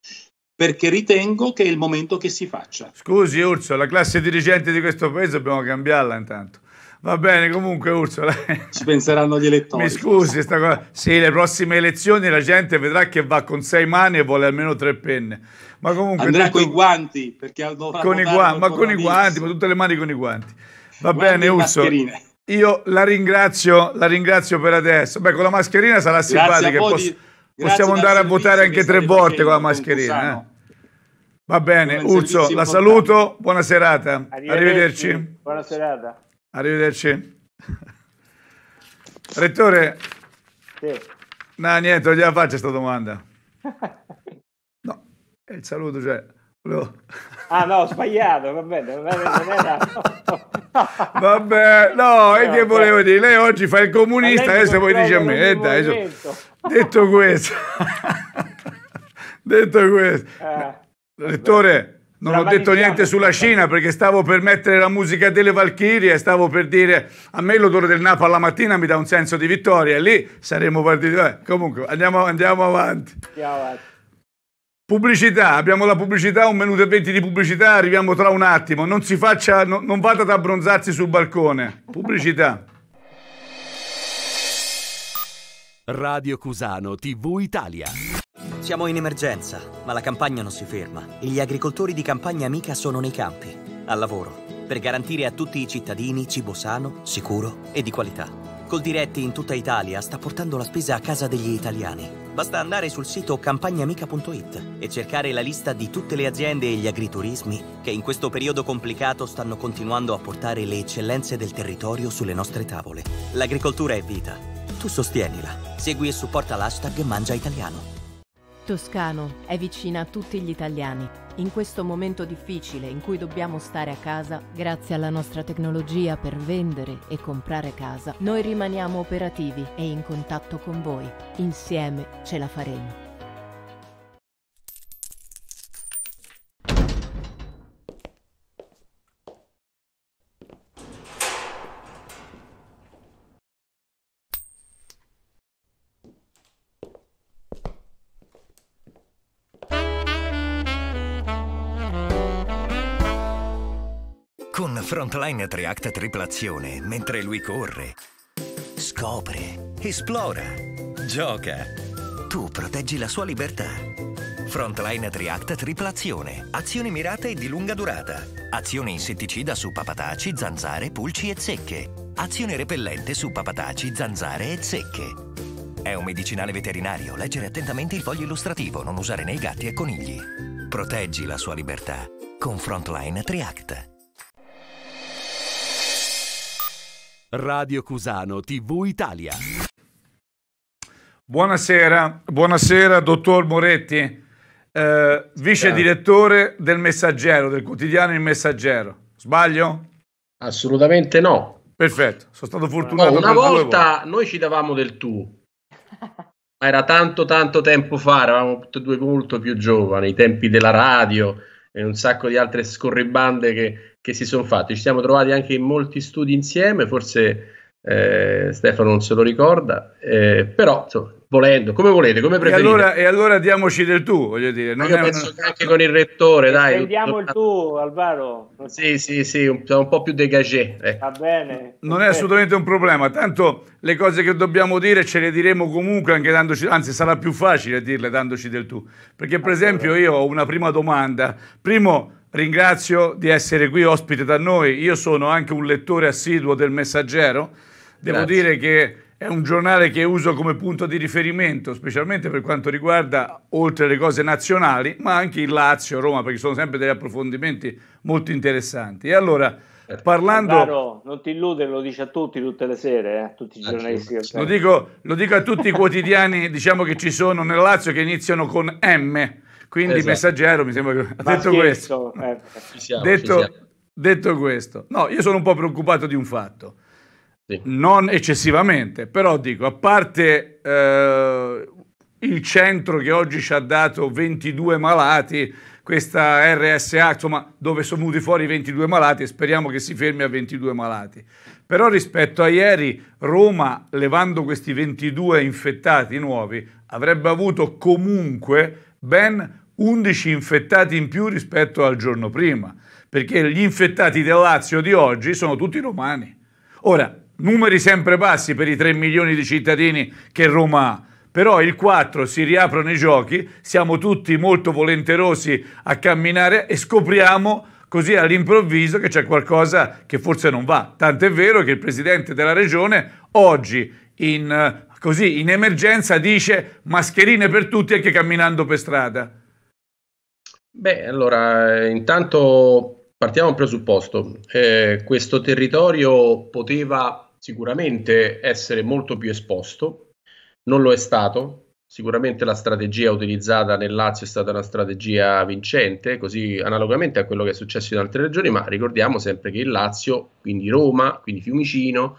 perché ritengo che è il momento che si faccia. Scusi Urso, la classe dirigente di questo paese dobbiamo cambiarla intanto. Va bene, comunque Ursola. Ci penseranno gli elettori. Mi scusi, sta cosa. Sì, le prossime elezioni la gente vedrà che va con sei mani e vuole almeno tre penne. Ma comunque andrà con i guanti, perché con i guanti, ma con i guanti, ma tutte le mani con i guanti. Va guanti bene, Uso. Io la ringrazio, la ringrazio per adesso. Beh, con la mascherina sarà simpatica. Posso, di, possiamo andare a votare anche tre volte con la mascherina. Eh? Va bene, Urso, la saluto. Buona serata. Arrivederci. Arrivederci. Buona serata. Arrivederci. Rettore, sì. no, niente, non gliela faccio questa domanda. E il saluto, cioè... Lo... Ah no, ho sbagliato, va bene, non era... No. Vabbè, no, e no, che volevo dire? Lei oggi fa il comunista, adesso poi dice a me, eh, dai, so. detto questo, detto questo, eh, lettore, non ho detto niente sulla Cina perché stavo per mettere la musica delle Valchirie, stavo per dire a me l'odore del Napoli alla mattina mi dà un senso di vittoria, lì saremmo partiti, eh, comunque andiamo, andiamo avanti. Andiamo avanti. Pubblicità, abbiamo la pubblicità, un minuto e venti di pubblicità, arriviamo tra un attimo. Non si faccia, no, non vada ad abbronzarsi sul balcone. Pubblicità. Radio Cusano TV Italia. Siamo in emergenza, ma la campagna non si ferma e gli agricoltori di campagna amica sono nei campi, al lavoro, per garantire a tutti i cittadini cibo sano, sicuro e di qualità. Col diretti in tutta Italia sta portando la spesa a casa degli italiani Basta andare sul sito campagnamica.it e cercare la lista di tutte le aziende e gli agriturismi che in questo periodo complicato stanno continuando a portare le eccellenze del territorio sulle nostre tavole. L'agricoltura è vita. Tu sostienila. Segui e supporta l'hashtag Mangia Italiano. Toscano è vicina a tutti gli italiani. In questo momento difficile in cui dobbiamo stare a casa, grazie alla nostra tecnologia per vendere e comprare casa, noi rimaniamo operativi e in contatto con voi. Insieme ce la faremo. Frontline Triact Triplazione mentre lui corre. Scopre, esplora, gioca. Tu proteggi la sua libertà. Frontline Triact Triplazione. Azioni mirate e di lunga durata. Azione insetticida su papataci, zanzare, pulci e zecche. Azione repellente su papataci, zanzare e zecche. È un medicinale veterinario. Leggere attentamente il foglio illustrativo. Non usare nei gatti e conigli. Proteggi la sua libertà con Frontline Triact. Radio Cusano TV Italia. Buonasera, buonasera dottor Moretti, eh, vice direttore del Messaggero, del quotidiano Il Messaggero. Sbaglio? Assolutamente no. Perfetto, sono stato fortunato. No, una volta noi ci davamo del tu, ma era tanto tanto tempo fa, eravamo tutti e due molto più giovani, i tempi della radio e un sacco di altre scorribande che che si sono fatti. Ci siamo trovati anche in molti studi insieme, forse eh, Stefano non se lo ricorda, eh, però insomma, volendo, come volete, come preferite. E allora, e allora diamoci del tu, voglio dire. Non io penso una... che anche con il rettore, e dai. Prendiamo il tu, Alvaro. Sì, sì, sì, un, un po' più degagé. Eh. Ecco. Va bene. Non okay. è assolutamente un problema, tanto le cose che dobbiamo dire ce le diremo comunque, anche dandoci, anzi sarà più facile dirle dandoci del tu. Perché per esempio io ho una prima domanda. Primo, ringrazio di essere qui ospite da noi. Io sono anche un lettore assiduo del Messaggero. Devo Grazie. dire che è un giornale che uso come punto di riferimento, specialmente per quanto riguarda, oltre le cose nazionali, ma anche il Lazio, Roma, perché sono sempre degli approfondimenti molto interessanti. E allora, certo. parlando... Caro, non ti illudere, lo dice a tutti tutte le sere, eh? tutti i ah, giornalisti. Certo. Lo dico, lo dico a tutti i quotidiani, diciamo che ci sono nel Lazio, che iniziano con M quindi esatto. messaggero mi sembra che ha detto questo. Eh. Siamo, detto, detto, questo, no, io sono un po' preoccupato di un fatto. Sì. Non eccessivamente, però dico, a parte eh, il centro che oggi ci ha dato 22 malati, questa RSA, insomma, dove sono venuti fuori 22 malati e speriamo che si fermi a 22 malati. Però rispetto a ieri, Roma, levando questi 22 infettati nuovi, avrebbe avuto comunque ben 11 infettati in più rispetto al giorno prima, perché gli infettati del Lazio di oggi sono tutti romani. Ora, numeri sempre bassi per i 3 milioni di cittadini che Roma ha, però il 4 si riaprono i giochi, siamo tutti molto volenterosi a camminare e scopriamo così all'improvviso che c'è qualcosa che forse non va. Tant'è vero che il presidente della regione oggi in, così, in emergenza dice mascherine per tutti anche camminando per strada. Beh, allora, intanto partiamo dal presupposto. Eh, questo territorio poteva sicuramente essere molto più esposto, non lo è stato. Sicuramente la strategia utilizzata nel Lazio è stata una strategia vincente, così analogamente a quello che è successo in altre regioni, ma ricordiamo sempre che il Lazio, quindi Roma, quindi Fiumicino,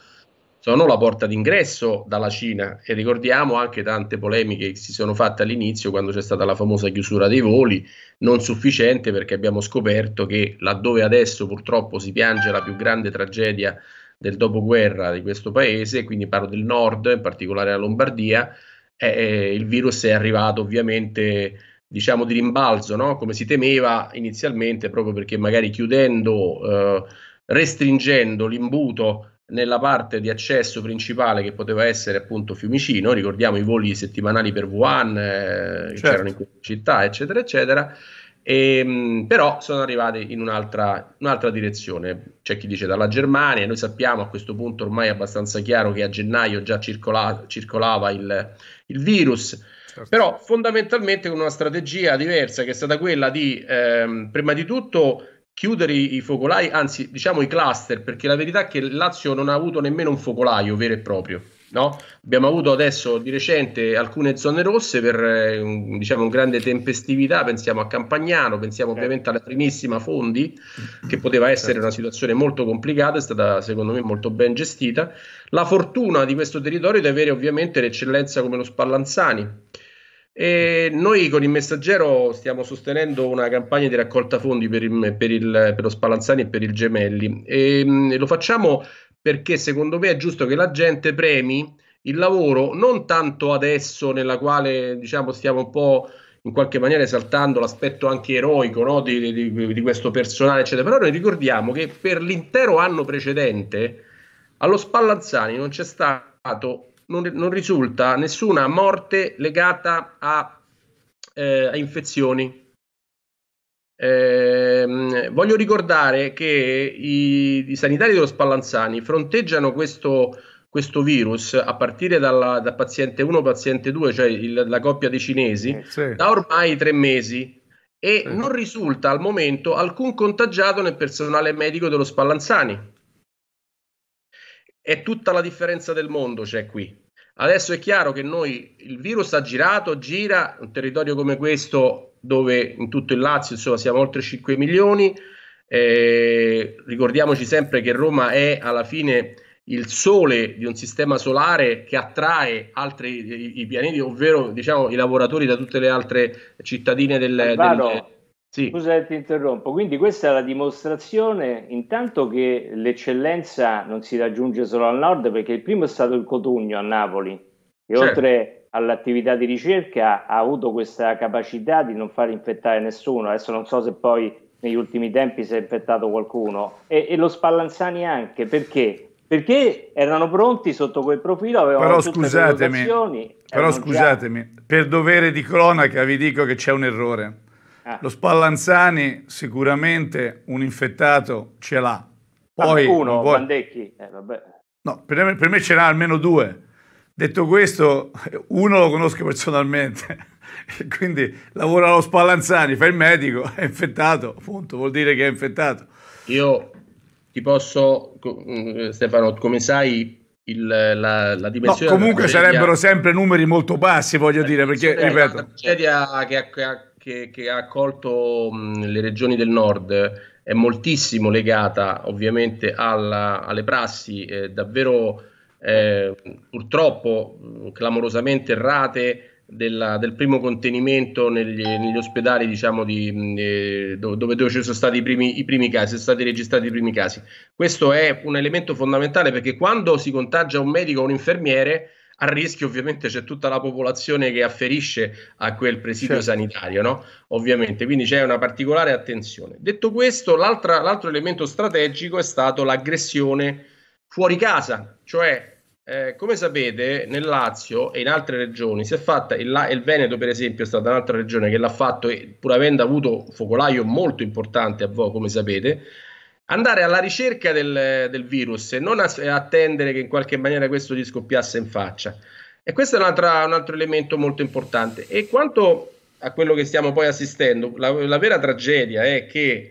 sono la porta d'ingresso dalla Cina e ricordiamo anche tante polemiche che si sono fatte all'inizio quando c'è stata la famosa chiusura dei voli, non sufficiente perché abbiamo scoperto che laddove adesso purtroppo si piange la più grande tragedia del dopoguerra di questo paese, quindi parlo del nord, in particolare la Lombardia, eh, eh il virus è arrivato ovviamente diciamo di rimbalzo, no? come si temeva inizialmente, proprio perché magari chiudendo, eh, restringendo l'imbuto nella parte di accesso principale che poteva essere appunto Fiumicino, ricordiamo i voli settimanali per Wuhan eh, che certo. c'erano in questa città, eccetera, eccetera. E, ehm, però sono arrivate in un'altra, un'altra, direzione. C'è chi dice dalla Germania, noi sappiamo a questo punto ormai è abbastanza chiaro che a gennaio già circola, circolava il, il virus. Certo. Però fondamentalmente con una strategia diversa che è stata quella di ehm, prima di tutto chiudere i, focolai, anzi diciamo i cluster, perché la verità è che il Lazio non ha avuto nemmeno un focolaio vero e proprio. No? Abbiamo avuto adesso di recente alcune zone rosse per eh, un, diciamo, un grande tempestività, pensiamo a Campagnano, pensiamo eh. ovviamente alla primissima Fondi, mm. che poteva essere certo. una situazione molto complicata, è stata secondo me molto ben gestita. La fortuna di questo territorio è di avere ovviamente l'eccellenza come lo Spallanzani, e noi con il Messaggero stiamo sostenendo una campagna di raccolta fondi per, il, per, il, per lo Spallanzani e per il Gemelli e, e, lo facciamo perché secondo me è giusto che la gente premi il lavoro non tanto adesso nella quale diciamo stiamo un po' in qualche maniera esaltando l'aspetto anche eroico no, di, di, di questo personale eccetera però noi ricordiamo che per l'intero anno precedente allo Spallanzani non c'è stato non, non risulta nessuna morte legata a, eh, a infezioni. Eh, voglio ricordare che i, i, sanitari dello Spallanzani fronteggiano questo, questo virus a partire dalla, da paziente 1, paziente 2, cioè il, la coppia dei cinesi, eh, sì. da ormai tre mesi e sì. non risulta al momento alcun contagiato nel personale medico dello Spallanzani è tutta la differenza del mondo c'è qui. Adesso è chiaro che noi il virus ha girato, gira, un territorio come questo dove in tutto il Lazio insomma, siamo oltre 5 milioni, eh, ricordiamoci sempre che Roma è alla fine il sole di un sistema solare che attrae altri i, i pianeti, ovvero diciamo, i lavoratori da tutte le altre cittadine del, del sì. Scusa ti interrompo, quindi questa è la dimostrazione intanto che l'eccellenza non si raggiunge solo al nord perché il primo è stato il Cotugno a Napoli che certo. oltre all'attività di ricerca ha avuto questa capacità di non far infettare nessuno, adesso non so se poi negli ultimi tempi si è infettato qualcuno e, e lo Spallanzani anche perché perché erano pronti sotto quel profilo, avevano però scusatemi, però scusatemi, già... per dovere di cronaca vi dico che c'è un errore eh. Lo Spallanzani sicuramente un infettato ce l'ha. Poi, Uno, poi... Bandecchi. Eh, no, per me, per me ce n'ha almeno due. Detto questo, uno lo conosco personalmente, quindi lavora allo Spallanzani, fa il medico, è infettato, appunto, vuol dire che è infettato. Io ti posso, mm, Stefano, come sai, il, la, la, dimensione... No, comunque sarebbero sempre numeri molto bassi, voglio eh, dire, perché, ripeto... La tragedia che ha che, che ha accolto mh, le regioni del nord è moltissimo legata ovviamente alla, alle prassi eh, davvero eh, purtroppo mh, clamorosamente errate della, del primo contenimento negli, negli ospedali diciamo, di, eh, dove, dove, ci sono stati i primi, i primi, casi, sono stati registrati i primi casi. Questo è un elemento fondamentale perché quando si contagia un medico o un infermiere a rischio ovviamente c'è tutta la popolazione che afferisce a quel presidio certo. sanitario, no? ovviamente, quindi c'è una particolare attenzione. Detto questo, l'altro elemento strategico è stato l'aggressione fuori casa, cioè eh, come sapete nel Lazio e in altre regioni si è fatta, il, il Veneto per esempio è stata un'altra regione che l'ha fatto pur avendo avuto un focolaio molto importante a voi come sapete, andare alla ricerca del, del virus e non as- attendere che in qualche maniera questo gli scoppiasse in faccia. E questo è un altro elemento molto importante. E quanto a quello che stiamo poi assistendo, la, la vera tragedia è che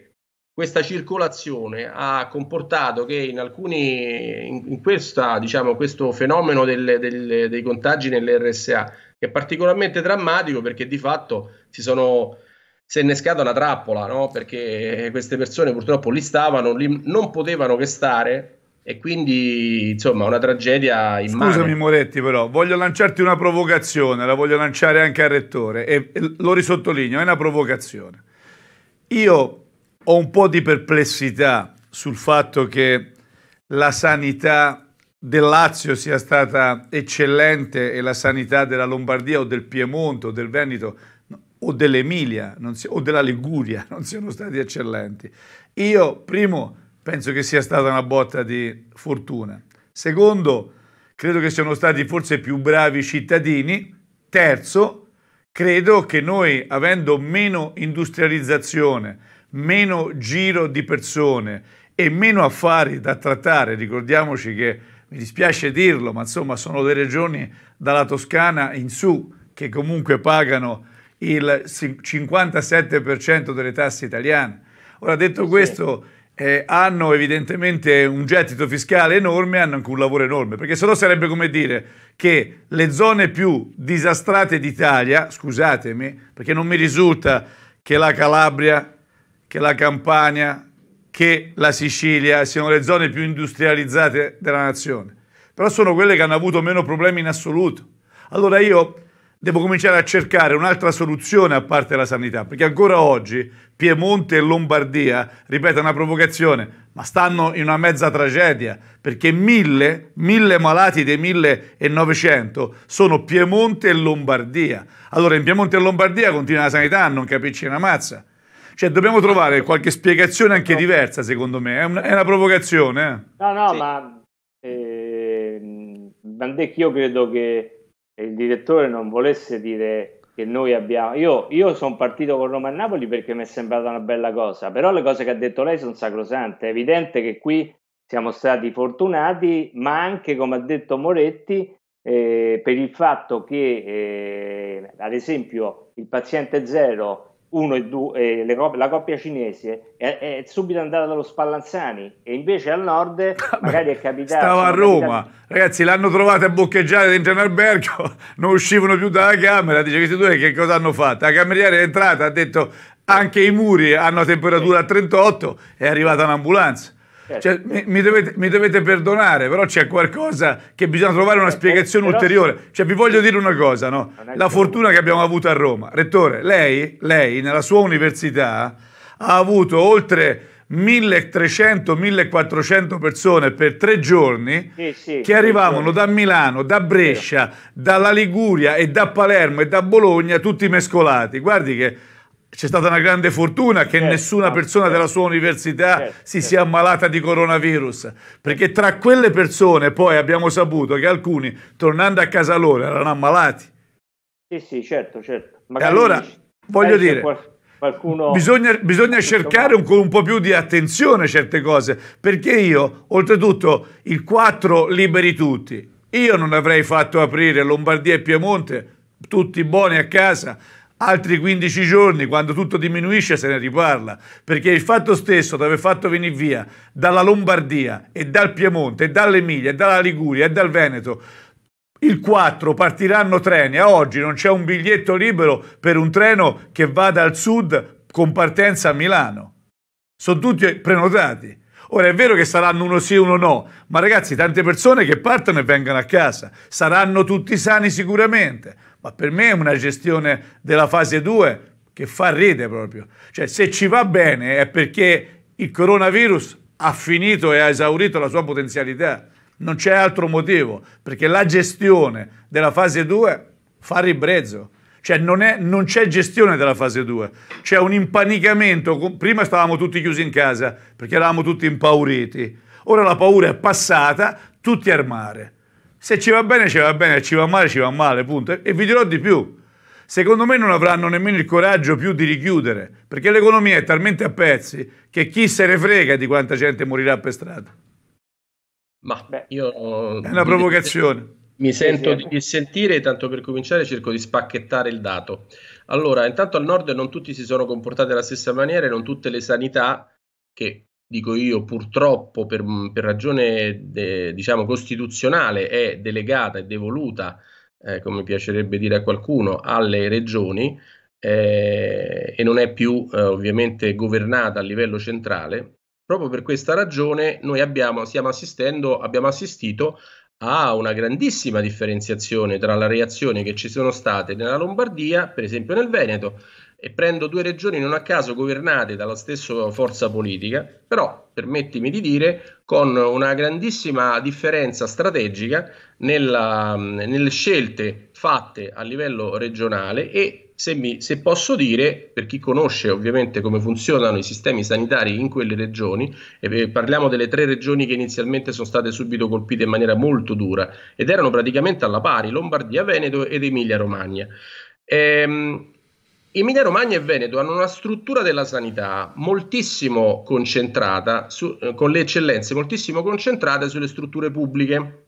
questa circolazione ha comportato che in alcuni, in, in questa, diciamo, questo fenomeno delle, delle, dei contagi nell'RSA, che è particolarmente drammatico perché di fatto si sono si è innescata una trappola, no? perché queste persone purtroppo lì stavano, lì non potevano che stare e quindi insomma una tragedia immane. Scusami Moretti però, voglio lanciarti una provocazione, la voglio lanciare anche al rettore e lo risottolineo, è una provocazione. Io ho un po' di perplessità sul fatto che la sanità del Lazio sia stata eccellente e la sanità della Lombardia o del Piemonte o del Veneto o dell'Emilia si, o della Liguria non siano stati eccellenti. Io, primo, penso che sia stata una botta di fortuna. Secondo, credo che siano stati forse più bravi cittadini. Terzo, credo che noi, avendo meno industrializzazione, meno giro di persone e meno affari da trattare, ricordiamoci che, mi dispiace dirlo, ma insomma sono le regioni dalla Toscana in su che comunque pagano il 57% delle tasse italiane. Ora, detto sì. questo, eh, hanno evidentemente un gettito fiscale enorme e hanno anche un lavoro enorme, perché se no sarebbe come dire che le zone più disastrate d'Italia, scusatemi, perché non mi risulta che la Calabria, che la Campania, che la Sicilia siano le zone più industrializzate della nazione, però sono quelle che hanno avuto meno problemi in assoluto. Allora io devo cominciare a cercare un'altra soluzione a parte la sanità, perché ancora oggi Piemonte e Lombardia, ripeto, è una provocazione, ma stanno in una mezza tragedia, perché mille, mille malati dei 1900 sono Piemonte e Lombardia. Allora in Piemonte e Lombardia continua la sanità non capirci una mazza. Cioè, dobbiamo trovare qualche spiegazione anche diversa, secondo me. È una, è una provocazione. Eh? No, no, sì. ma eh, Van Dijk io credo che e il direttore non volesse dire che noi abbiamo. Io, io sono partito con Roma a Napoli perché mi è sembrata una bella cosa, però le cose che ha detto lei sono sacrosante. È evidente che qui siamo stati fortunati, ma anche, come ha detto Moretti, eh, per il fatto che, eh, ad esempio, il paziente zero uno e due, eh, cop- la coppia cinese è, è, subito andata dallo Spallanzani e invece al nord magari è capitato. Stava a Roma, capitati... ragazzi, l'hanno trovata a boccheggiare dentro un albergo, non uscivano più dalla camera. Dice questi due che cosa hanno fatto? La cameriera è entrata, ha detto anche i muri hanno temperatura a 38, è arrivata un'ambulanza. Eh. Cioè, mi, mi, dovete, mi, dovete, perdonare, però c'è qualcosa che bisogna trovare una eh, boh, spiegazione ulteriore. Cioè, vi voglio dire una cosa, no? la fortuna che abbiamo avuto a Roma. Rettore, lei, lei nella sua università ha avuto oltre 1300-1400 persone per tre giorni sì, sì, che arrivavano da Milano, da Brescia, dalla Liguria e da Palermo e da Bologna, tutti mescolati. Guardi che c'è stata una grande fortuna che certo, nessuna persona certo, della sua certo, università certo, si certo. sia ammalata di coronavirus, perché tra quelle persone poi abbiamo saputo che alcuni, tornando a casa loro, erano ammalati. Sì, sì, certo, certo. Magari e allora, dici, voglio eh, dire... Qualcuno... Bisogna, bisogna, cercare un, un, po' più di attenzione a certe cose, perché io, oltretutto, il 4 liberi tutti, io non avrei fatto aprire Lombardia e Piemonte, tutti buoni a casa, altri 15 giorni, quando tutto diminuisce, se ne riparla, perché il fatto stesso di aver fatto venire via dalla Lombardia e dal Piemonte e dall'Emilia e dalla Liguria e dal Veneto il 4 partiranno treni, a oggi non c'è un biglietto libero per un treno che vada al sud con partenza a Milano. Sono tutti prenotati. Ora è vero che saranno uno sì e uno no, ma ragazzi, tante persone che partono e vengono a casa, saranno tutti sani sicuramente ma per me è una gestione della fase 2 che fa ride proprio. Cioè, se ci va bene è perché il coronavirus ha finito e ha esaurito la sua potenzialità. Non c'è altro motivo, perché la gestione della fase 2 fa ribrezzo. Cioè non, è, non, c'è gestione della fase 2, c'è un impanicamento. Prima stavamo tutti chiusi in casa perché eravamo tutti impauriti. Ora la paura è passata, tutti al mare. Se ci va bene, ci va bene, se ci va male, ci va male, punto. E vi dirò di più. Secondo me non avranno nemmeno il coraggio più di richiudere, perché l'economia è talmente a pezzi che chi se ne frega di quanta gente morirà per strada. Ma Beh, io... È una provocazione. Mi sento di sentire, tanto per cominciare cerco di spacchettare il dato. Allora, intanto al nord non tutti si sono comportati alla stessa maniera e non tutte le sanità che dico io, purtroppo per, per ragione de, diciamo costituzionale è delegata e devoluta, eh, come piacerebbe dire a qualcuno, alle regioni eh, e non è più eh, ovviamente governata a livello centrale. Proprio per questa ragione noi abbiamo, stiamo assistendo, abbiamo assistito a una grandissima differenziazione tra le reazioni che ci sono state nella Lombardia, per esempio nel Veneto, e prendo due regioni non a caso governate dalla stessa forza politica, però permettimi di dire con una grandissima differenza strategica nella, nelle scelte fatte a livello regionale e se, mi, se, posso dire, per chi conosce ovviamente come funzionano i sistemi sanitari in quelle regioni, e parliamo delle tre regioni che inizialmente sono state subito colpite in maniera molto dura ed erano praticamente alla pari, Lombardia, Veneto ed Emilia Romagna. Ehm, Emilia Romagna e Veneto hanno una struttura della sanità moltissimo concentrata su, eh, con le eccellenze moltissimo concentrate sulle strutture pubbliche.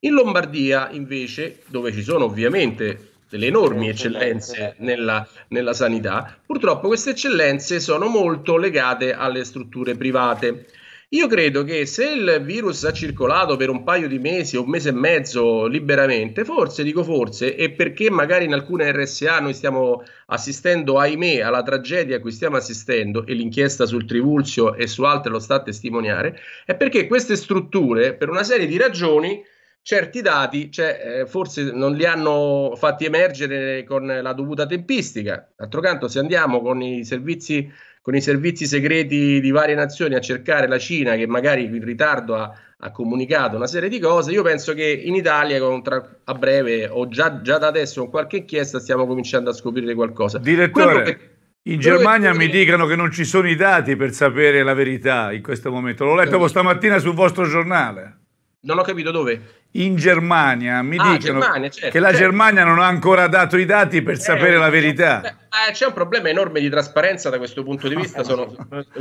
In Lombardia, invece, dove ci sono ovviamente delle enormi eccellenze nella, nella sanità, purtroppo queste eccellenze sono molto legate alle strutture private. Io credo che se il virus ha circolato per un paio di mesi o un mese e mezzo liberamente, forse, dico forse, e perché magari in alcune RSA noi stiamo assistendo, ahimè, alla tragedia a cui stiamo assistendo, e l'inchiesta sul Trivulzio e su altre lo sta a testimoniare, è perché queste strutture, per una serie di ragioni, certi dati cioè, eh, forse non li hanno fatti emergere con la dovuta tempistica. D'altro canto, se andiamo con i servizi con i servizi segreti di varie nazioni a cercare la Cina che magari in ritardo ha, ha comunicato una serie di cose, io penso che in Italia tra, a breve o già, già, da adesso con qualche inchiesta stiamo cominciando a scoprire qualcosa. Direttore, che, in Germania che... mi dicono che non ci sono i dati per sapere la verità in questo momento, l'ho letto stamattina sul vostro giornale. Non ho capito dove. In Germania mi ah, dicono Germania, certo, che la certo. Germania non ha ancora dato i dati per eh, sapere la eh, verità. Eh, c'è un problema enorme di trasparenza da questo punto di vista, sono,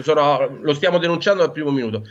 sono, lo stiamo denunciando dal primo minuto.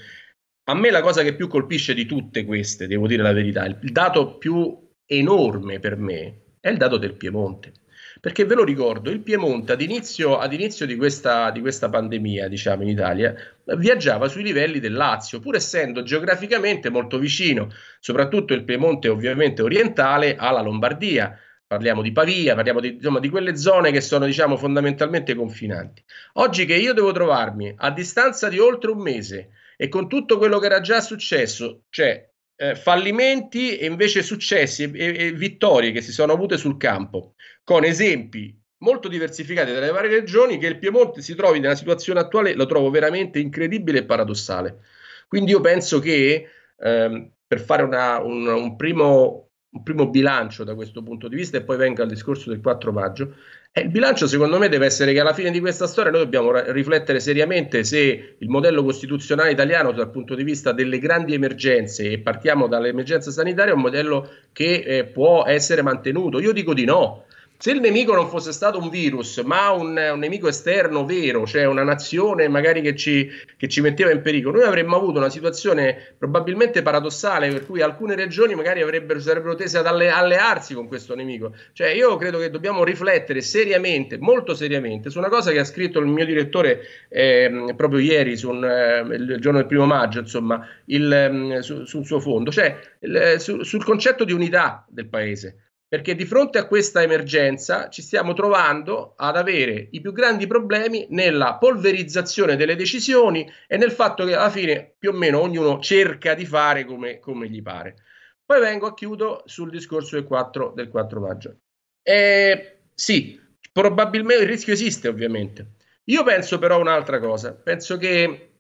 A me la cosa che più colpisce di tutte queste, devo dire la verità, il, il dato più enorme per me è il dato del Piemonte. Perché ve lo ricordo, il Piemonte ad inizio, ad inizio di, questa, di, questa, pandemia, diciamo in Italia, viaggiava sui livelli del Lazio, pur essendo geograficamente molto vicino, soprattutto il Piemonte ovviamente orientale, alla Lombardia. Parliamo di Pavia, parliamo di, insomma, di quelle zone che sono diciamo, fondamentalmente confinanti. Oggi che io devo trovarmi a distanza di oltre un mese e con tutto quello che era già successo, cioè eh, fallimenti e invece successi e, e, vittorie che si sono avute sul campo, con esempi molto diversificati dalle varie regioni, che il Piemonte si trovi nella situazione attuale lo trovo veramente incredibile e paradossale. Quindi io penso che ehm, per fare una, un, un primo un primo bilancio da questo punto di vista e poi venga al discorso del 4 maggio. E eh, il bilancio secondo me deve essere che alla fine di questa storia noi dobbiamo ra- riflettere seriamente se il modello costituzionale italiano dal punto di vista delle grandi emergenze, e partiamo dall'emergenza sanitaria, è un modello che eh, può essere mantenuto. Io dico di no, se il nemico non fosse stato un virus, ma un, un nemico esterno vero, cioè una nazione magari che ci, che ci, metteva in pericolo, noi avremmo avuto una situazione probabilmente paradossale per cui alcune regioni magari avrebbero, sarebbero tese ad alle, allearsi con questo nemico. Cioè io credo che dobbiamo riflettere seriamente, molto seriamente, su una cosa che ha scritto il mio direttore eh, proprio ieri, un, eh, il giorno del primo maggio, insomma, il, ehm, su, sul suo fondo, cioè il, su, sul concetto di unità del paese perché di fronte a questa emergenza ci stiamo trovando ad avere i più grandi problemi nella polverizzazione delle decisioni e nel fatto che alla fine più o meno ognuno cerca di fare come, come gli pare. Poi vengo a chiudo sul discorso del 4, del 4 maggio. Eh, sì, probabilmente il rischio esiste ovviamente. Io penso però un'altra cosa, penso che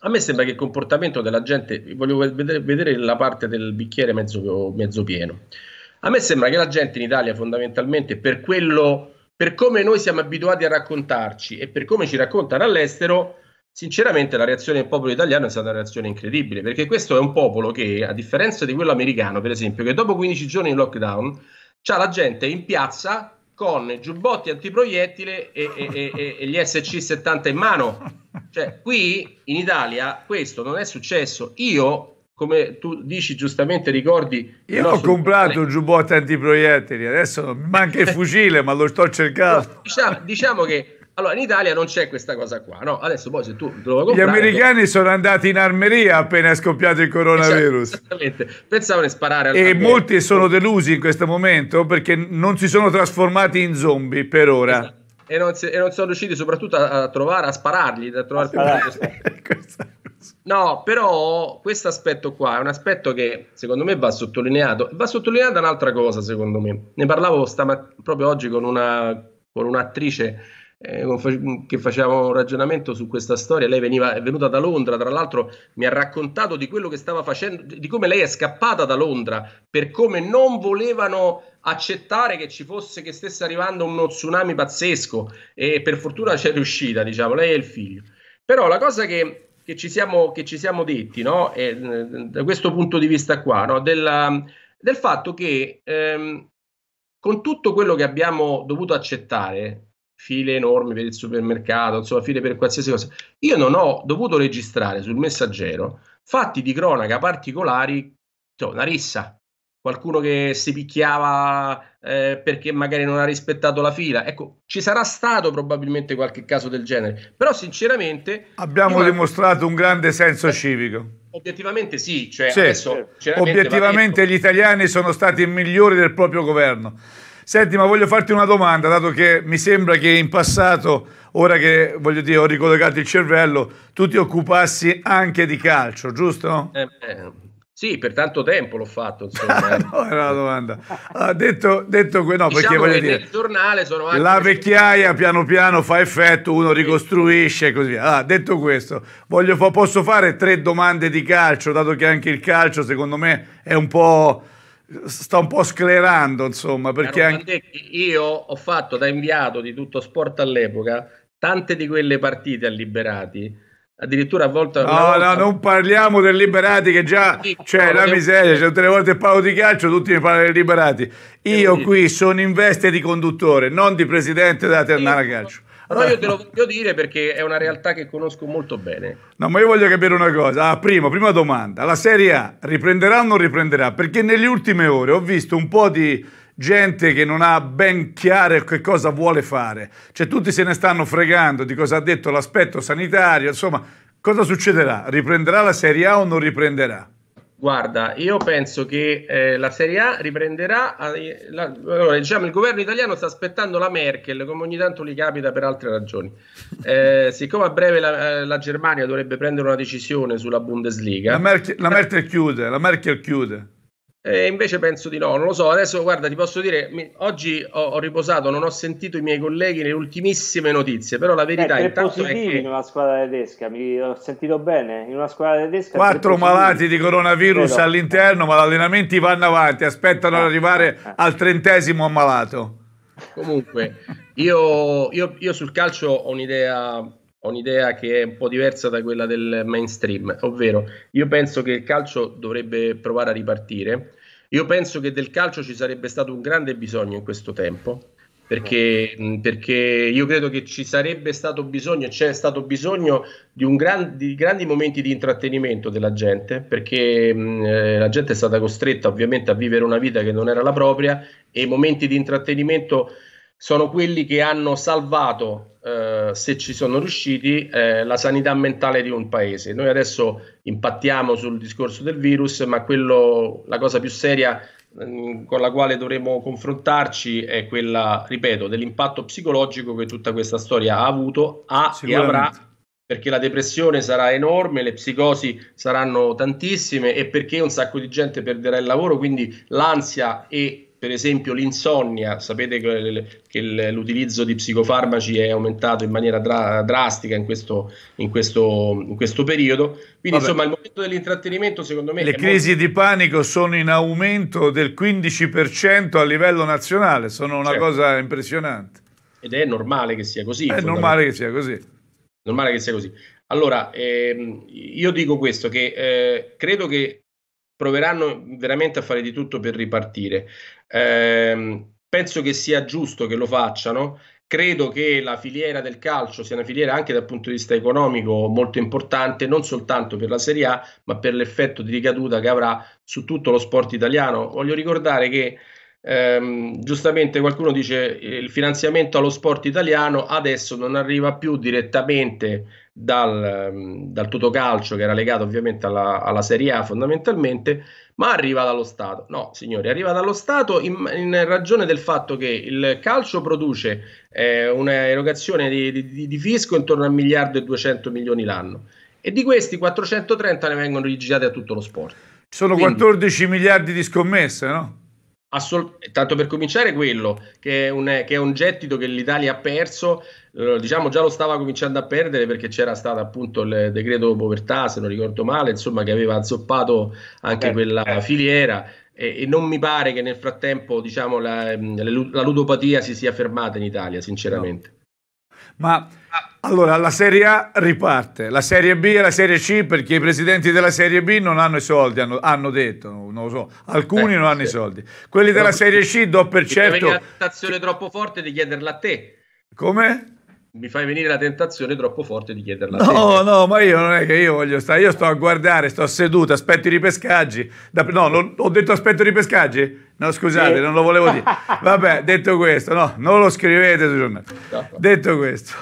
a me sembra che il comportamento della gente, voglio vedere, vedere la parte del bicchiere mezzo, mezzo pieno. A me sembra che la gente in Italia fondamentalmente per quello, per come noi siamo abituati a raccontarci e per come ci raccontano all'estero, sinceramente la reazione del popolo italiano è stata una reazione incredibile, perché questo è un popolo che, a differenza di quello americano, per esempio, che dopo 15 giorni di lockdown, c'ha la gente in piazza con giubbotti antiproiettile e, e, e, e, gli SC70 in mano. Cioè, qui in Italia questo non è successo. Io come tu dici giustamente, ricordi. Io ho comprato un giubbotto antiproiettili, adesso manca il fucile, ma lo sto cercando. No, diciamo, diciamo, che allora in Italia non c'è questa cosa qua, no? Adesso poi boh, se tu lo comprare, Gli americani no? sono andati in armeria appena è scoppiato il coronavirus. Esatto, esattamente, pensavano di sparare. e al molti sono delusi in questo momento perché non si sono trasformati in zombie per ora. Esatto. E, non si, e non, sono riusciti soprattutto a, a trovare, a sparargli, a trovare il punto. No, però questo aspetto qua è un aspetto che secondo me va sottolineato. Va sottolineata un'altra cosa, secondo me. Ne parlavo stamat- proprio oggi con, una, con un'attrice eh, che faceva un ragionamento su questa storia. Lei veniva, è venuta da Londra, tra l'altro mi ha raccontato di quello che stava facendo, di come lei è scappata da Londra, per come non volevano accettare che ci fosse, che stesse arrivando uno tsunami pazzesco e per fortuna c'è riuscita, diciamo, lei e il figlio. Però la cosa che che ci siamo, che ci siamo detti, no? E, eh, da questo punto di vista qua, no? Della, del fatto che ehm, con tutto quello che abbiamo dovuto accettare, file enormi per il supermercato, insomma, file per qualsiasi cosa, io non ho dovuto registrare sul messaggero fatti di cronaca particolari, cioè una rissa, qualcuno che si picchiava eh, perché magari non ha rispettato la fila. Ecco, ci sarà stato probabilmente qualche caso del genere, però sinceramente... Abbiamo io... dimostrato un grande senso eh, civico. Obiettivamente sì, cioè sì. Adesso, obiettivamente gli italiani sono stati migliori del proprio governo. Senti, ma voglio farti una domanda, dato che mi sembra che in passato, ora che voglio dire, ho ricollegato il cervello, tu ti occupassi anche di calcio, giusto? Eh beh, sì, per tanto tempo l'ho fatto, eh. no, era una domanda. Ah, detto, detto no, diciamo perché voglio dire, nel giornale sono anche la vecchiaia piano piano fa effetto, uno ricostruisce e così via. Ah, allora, detto questo, voglio, posso fare tre domande di calcio, dato che anche il calcio, secondo me, è un po' sta un po' sclerando, insomma, perché anche... io ho fatto da inviato di tutto sport all'epoca tante di quelle partite a Liberati addirittura a volte... No, volta... no, non parliamo del Liberati che già c'è cioè, la miseria, cioè, tutte le volte parlo di calcio, tutti mi parlano del Liberati. Io qui sono in veste di conduttore, non di presidente della Ternana Calcio. Allora io te lo voglio dire perché è una realtà che conosco molto bene. No, ma io voglio capire una cosa. Ah, prima, prima domanda. La Serie A riprenderà o non riprenderà? Perché nelle ultime ore ho visto un po' di gente che non ha ben chiare che cosa vuole fare. Cioè tutti se ne stanno fregando di cosa ha detto l'aspetto sanitario, insomma, cosa succederà? Riprenderà la Serie A o non riprenderà? Guarda, io penso che eh, la Serie A riprenderà. Eh, la, allora, diciamo, il governo italiano sta aspettando la Merkel, come ogni tanto gli capita per altre ragioni. Eh, siccome a breve la, eh, la, Germania dovrebbe prendere una decisione sulla Bundesliga, la, Merke, la Merkel chiude, la Merkel chiude. E invece penso di no, non lo so. Adesso guarda, ti posso dire, mi, oggi ho, ho, riposato, non ho sentito i miei colleghi le ultimissime notizie, però la verità eh, intanto è che in una squadra tedesca, mi ho sentito bene, in una squadra tedesca quattro malati di coronavirus Vero. all'interno, ma gli allenamenti vanno avanti, aspettano ad ah, arrivare ah, ah. al trentesimo ammalato. Comunque, io, io, io sul calcio ho un'idea un'idea che è un po' diversa da quella del mainstream, ovvero io penso che il calcio dovrebbe provare a ripartire. Io penso che del calcio ci sarebbe stato un grande bisogno in questo tempo, perché, perché io credo che ci sarebbe stato bisogno, c'è stato bisogno di, gran, di grandi momenti di intrattenimento della gente, perché eh, la gente è stata costretta ovviamente a vivere una vita che non era la propria e i momenti di intrattenimento sono quelli che hanno salvato eh, se ci sono riusciti, eh, la sanità mentale di un paese. Noi adesso impattiamo sul discorso del virus, ma quello, la cosa più seria mm, con la quale dovremo confrontarci è quella, ripeto, dell'impatto psicologico che tutta questa storia ha avuto, ha e avrà perché la depressione sarà enorme, le psicosi saranno tantissime e perché un sacco di gente perderà il lavoro, quindi l'ansia e per esempio l'insonnia, sapete che l'utilizzo di psicofarmaci è aumentato in maniera dra- drastica in questo, in, questo, in questo, periodo. Quindi Vabbè. insomma il momento dell'intrattenimento secondo me... Le crisi molto... di panico sono in aumento del 15% a livello nazionale, sono una certo. cosa impressionante. Ed è normale che sia così. È normale che sia così. Normale che sia così. Allora, ehm, io dico questo, che eh, credo che proveranno veramente a fare di tutto per ripartire. Eh, penso che sia giusto che lo facciano. Credo che la filiera del calcio sia una filiera anche dal punto di vista economico molto importante, non soltanto per la Serie A, ma per l'effetto di ricaduta che avrà su tutto lo sport italiano. Voglio ricordare che Ehm, giustamente qualcuno dice che il finanziamento allo sport italiano adesso non arriva più direttamente dal, ehm, dal calcio che era legato ovviamente alla, alla, Serie A fondamentalmente, ma arriva dallo Stato. No, signori, arriva dallo Stato in, in ragione del fatto che il calcio produce eh, un'erogazione di, di, di fisco intorno a 1 miliardo e 200 milioni l'anno e di questi 430 ne vengono rigirati a tutto lo sport. Sono Quindi, 14 miliardi di scommesse, no? Assol- tanto per cominciare quello, che è, un, che è, un, gettito che l'Italia ha perso, eh, diciamo già lo stava cominciando a perdere perché c'era stato appunto il decreto povertà, se non ricordo male, insomma che aveva azzoppato anche eh, quella eh. filiera e, e, non mi pare che nel frattempo diciamo, la, la ludopatia si sia fermata in Italia, sinceramente. No. Ma allora la Serie A riparte, la Serie B e la Serie C perché i presidenti della Serie B non hanno i soldi, hanno, hanno detto, non lo so, alcuni eh, non hanno sì. i soldi. Quelli della Serie C do per certo... È una tentazione troppo forte di chiederla a te. Come? mi fai venire la tentazione troppo forte di chiederla. No, no, ma io non è che io voglio stare, io sto a guardare, sto seduto, aspetto i ripescaggi. Da, no, lo, ho detto aspetto i ripescaggi? No, scusate, sì. non lo volevo dire. Vabbè, detto questo, no, non lo scrivete sui giornale. No, Detto questo.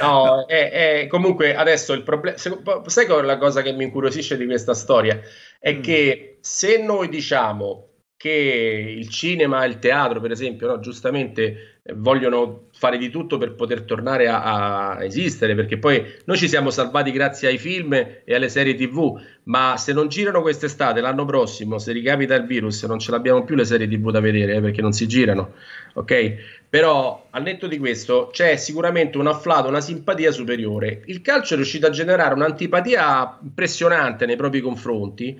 no, è, è, comunque adesso il problema. Sai qual è la cosa che mi incuriosisce di questa storia? È mm. che se noi diciamo che il cinema, il teatro, per esempio, no, giustamente vogliono fare di tutto per poter tornare a, a, esistere, perché poi noi ci siamo salvati grazie ai film e alle serie tv, ma se non girano quest'estate, l'anno prossimo, se ricapita il virus, non ce l'abbiamo più le serie tv da vedere, eh, perché non si girano, ok? Però al netto di questo c'è sicuramente un afflato, una simpatia superiore. Il calcio è riuscito a generare un'antipatia impressionante nei propri confronti,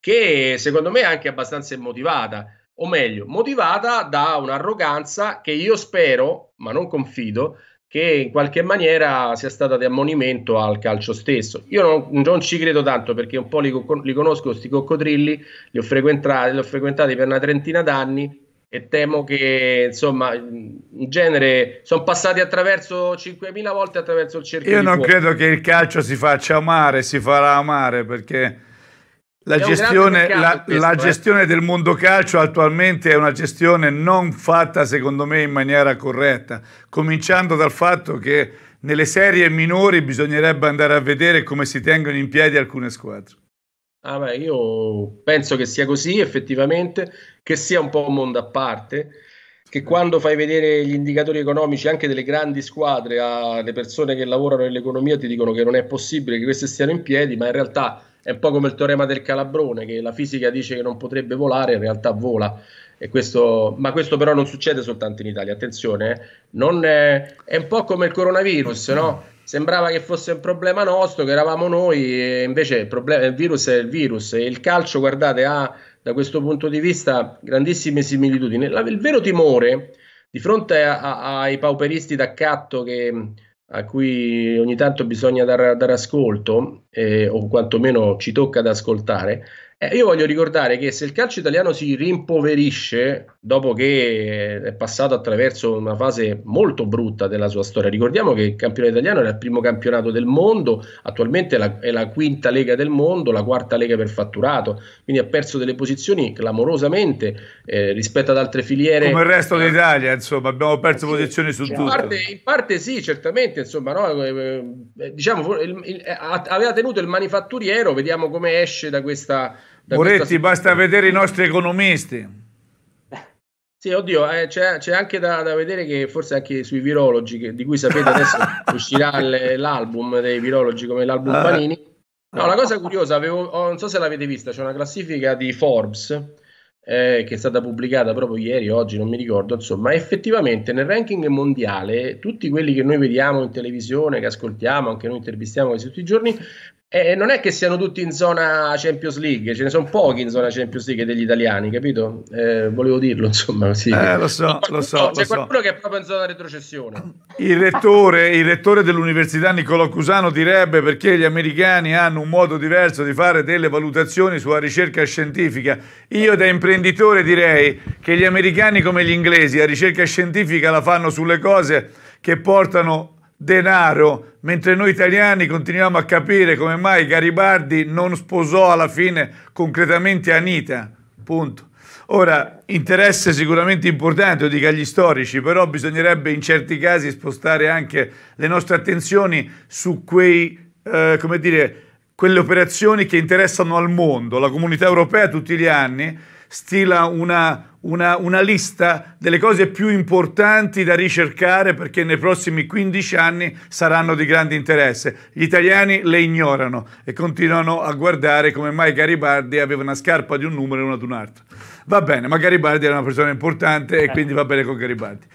che secondo me è anche abbastanza immotivata o meglio, motivata da un'arroganza che io spero, ma non confido, che in qualche maniera sia stata di ammonimento al calcio stesso. Io non, non ci credo tanto perché un po' li, li conosco, questi coccodrilli, li ho, frequentati, li ho frequentati per una trentina d'anni e temo che, insomma, in genere sono passati attraverso 5.000 volte attraverso il cerchio. Io non fuoco. credo che il calcio si faccia amare, si farà amare perché la, gestione, la, questo, la eh. gestione, del mondo calcio attualmente è una gestione non fatta secondo me in maniera corretta, cominciando dal fatto che nelle serie minori bisognerebbe andare a vedere come si tengono in piedi alcune squadre. Ah beh, io penso che sia così effettivamente, che sia un po' un mondo a parte che quando fai vedere gli indicatori economici anche delle grandi squadre alle persone che lavorano nell'economia ti dicono che non è possibile che queste stiano in piedi, ma in realtà è un po' come il teorema del calabrone, che la fisica dice che non potrebbe volare, in realtà vola. E Questo, ma questo però non succede soltanto in Italia, attenzione, eh. non è, è, un po' come il coronavirus, no? Sembrava che fosse un problema nostro, che eravamo noi, e invece il, problema, il virus è il virus e il calcio, guardate, ha... Ah, da questo punto di vista grandissime similitudini. La, il vero timore di fronte a, a, ai pauperisti d'accatto che, a cui ogni tanto bisogna dare, dare ascolto, eh, o quantomeno ci tocca ad ascoltare, eh, io voglio ricordare che se il calcio italiano si rimpoverisce dopo che eh, è passato attraverso una fase molto brutta della sua storia, ricordiamo che il campione italiano era il primo campionato del mondo, attualmente è la, è la quinta lega del mondo, la quarta lega per fatturato, quindi ha perso delle posizioni clamorosamente eh, rispetto ad altre filiere. Come il resto eh, d'Italia, insomma, abbiamo perso sì, posizioni su in tutto. Parte, in parte sì, certamente, insomma, no? eh, eh diciamo, il, il, a, aveva tenuto il manifatturiero, vediamo come esce da questa Moretti, basta vedere i nostri economisti. Sì, oddio, eh, c'è, c'è, anche da, da, vedere che forse anche sui virologi, che, di cui sapete adesso uscirà l- l'album dei virologi come l'album ah. Panini. No, la ah. cosa curiosa, avevo, oh, non so se l'avete vista, c'è una classifica di Forbes eh, che è stata pubblicata proprio ieri, oggi, non mi ricordo, insomma, effettivamente nel ranking mondiale tutti quelli che noi vediamo in televisione, che ascoltiamo, anche noi intervistiamo quasi tutti i giorni, eh, eh, non è che siano tutti in zona Champions League, ce ne sono pochi in zona Champions League degli italiani, capito? Eh, volevo dirlo, insomma. Sì. Eh, lo so, lo so. C'è lo qualcuno so. che è proprio in zona retrocessione. Il rettore, il rettore dell'università Niccolò Cusano direbbe perché gli americani hanno un modo diverso di fare delle valutazioni sulla ricerca scientifica. Io da imprenditore direi che gli americani come gli inglesi la ricerca scientifica la fanno sulle cose che portano denaro, mentre noi italiani continuiamo a capire come mai Garibaldi non sposò alla fine concretamente Anita. Punto. Ora, interesse sicuramente importante, lo dico agli storici, però bisognerebbe in certi casi spostare anche le nostre attenzioni su quei, eh, come dire, quelle operazioni che interessano al mondo. La comunità europea tutti gli anni stila una, una, una, lista delle cose più importanti da ricercare perché nei prossimi 15 anni saranno di grande interesse. Gli italiani le ignorano e continuano a guardare come mai Garibaldi aveva una scarpa di un numero e una di un altro. Va bene, ma Garibaldi era una persona importante e eh. quindi va bene con Garibaldi.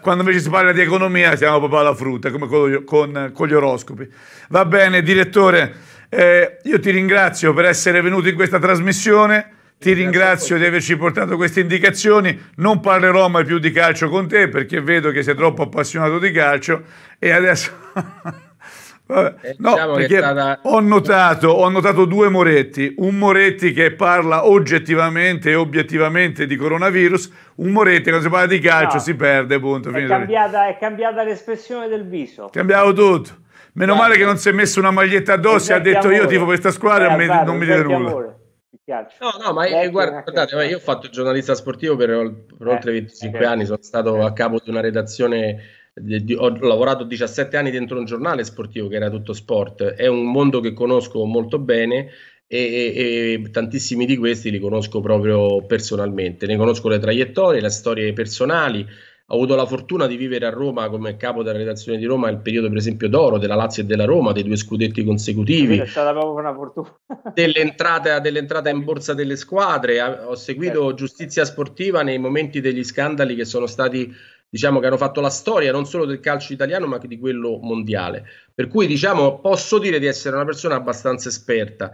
Quando invece si parla di economia siamo proprio alla frutta, come con, con, con gli oroscopi. Va bene, direttore, eh, io ti ringrazio per essere venuto in questa trasmissione. Ti ringrazio di averci portato queste indicazioni, non parlerò mai più di calcio con te perché vedo che sei troppo appassionato di calcio e adesso... Vabbè, eh, diciamo no, diciamo perché stata... ho, notato, ho, notato, due Moretti, un Moretti che parla oggettivamente e obiettivamente di coronavirus, un Moretti che quando si parla di calcio no. si perde, punto. È cambiata, è cambiata, l'espressione del viso. Cambiamo tutto. Meno Guarda. male che non si è messo una maglietta addosso e ha detto amore. io tipo questa squadra e eh, non mi dite nulla. Amore. No, no, ma io, guarda, guardate, io ho fatto giornalista sportivo per, per eh, oltre 25 eh, anni, sono stato eh. a capo di una redazione ho lavorato 17 anni dentro un giornale sportivo che era tutto sport, è un mondo che conosco molto bene e, e, e, tantissimi di questi li conosco proprio personalmente, ne conosco le traiettorie, le storie personali, ho avuto la fortuna di vivere a Roma come capo della redazione di Roma il periodo per esempio d'oro della Lazio e della Roma, dei due scudetti consecutivi. È stata proprio una fortuna. dell'entrata, dell'entrata, in borsa delle squadre, ho seguito certo. giustizia sportiva nei momenti degli scandali che sono stati diciamo che hanno fatto la storia non solo del calcio italiano ma anche di quello mondiale. Per cui diciamo posso dire di essere una persona abbastanza esperta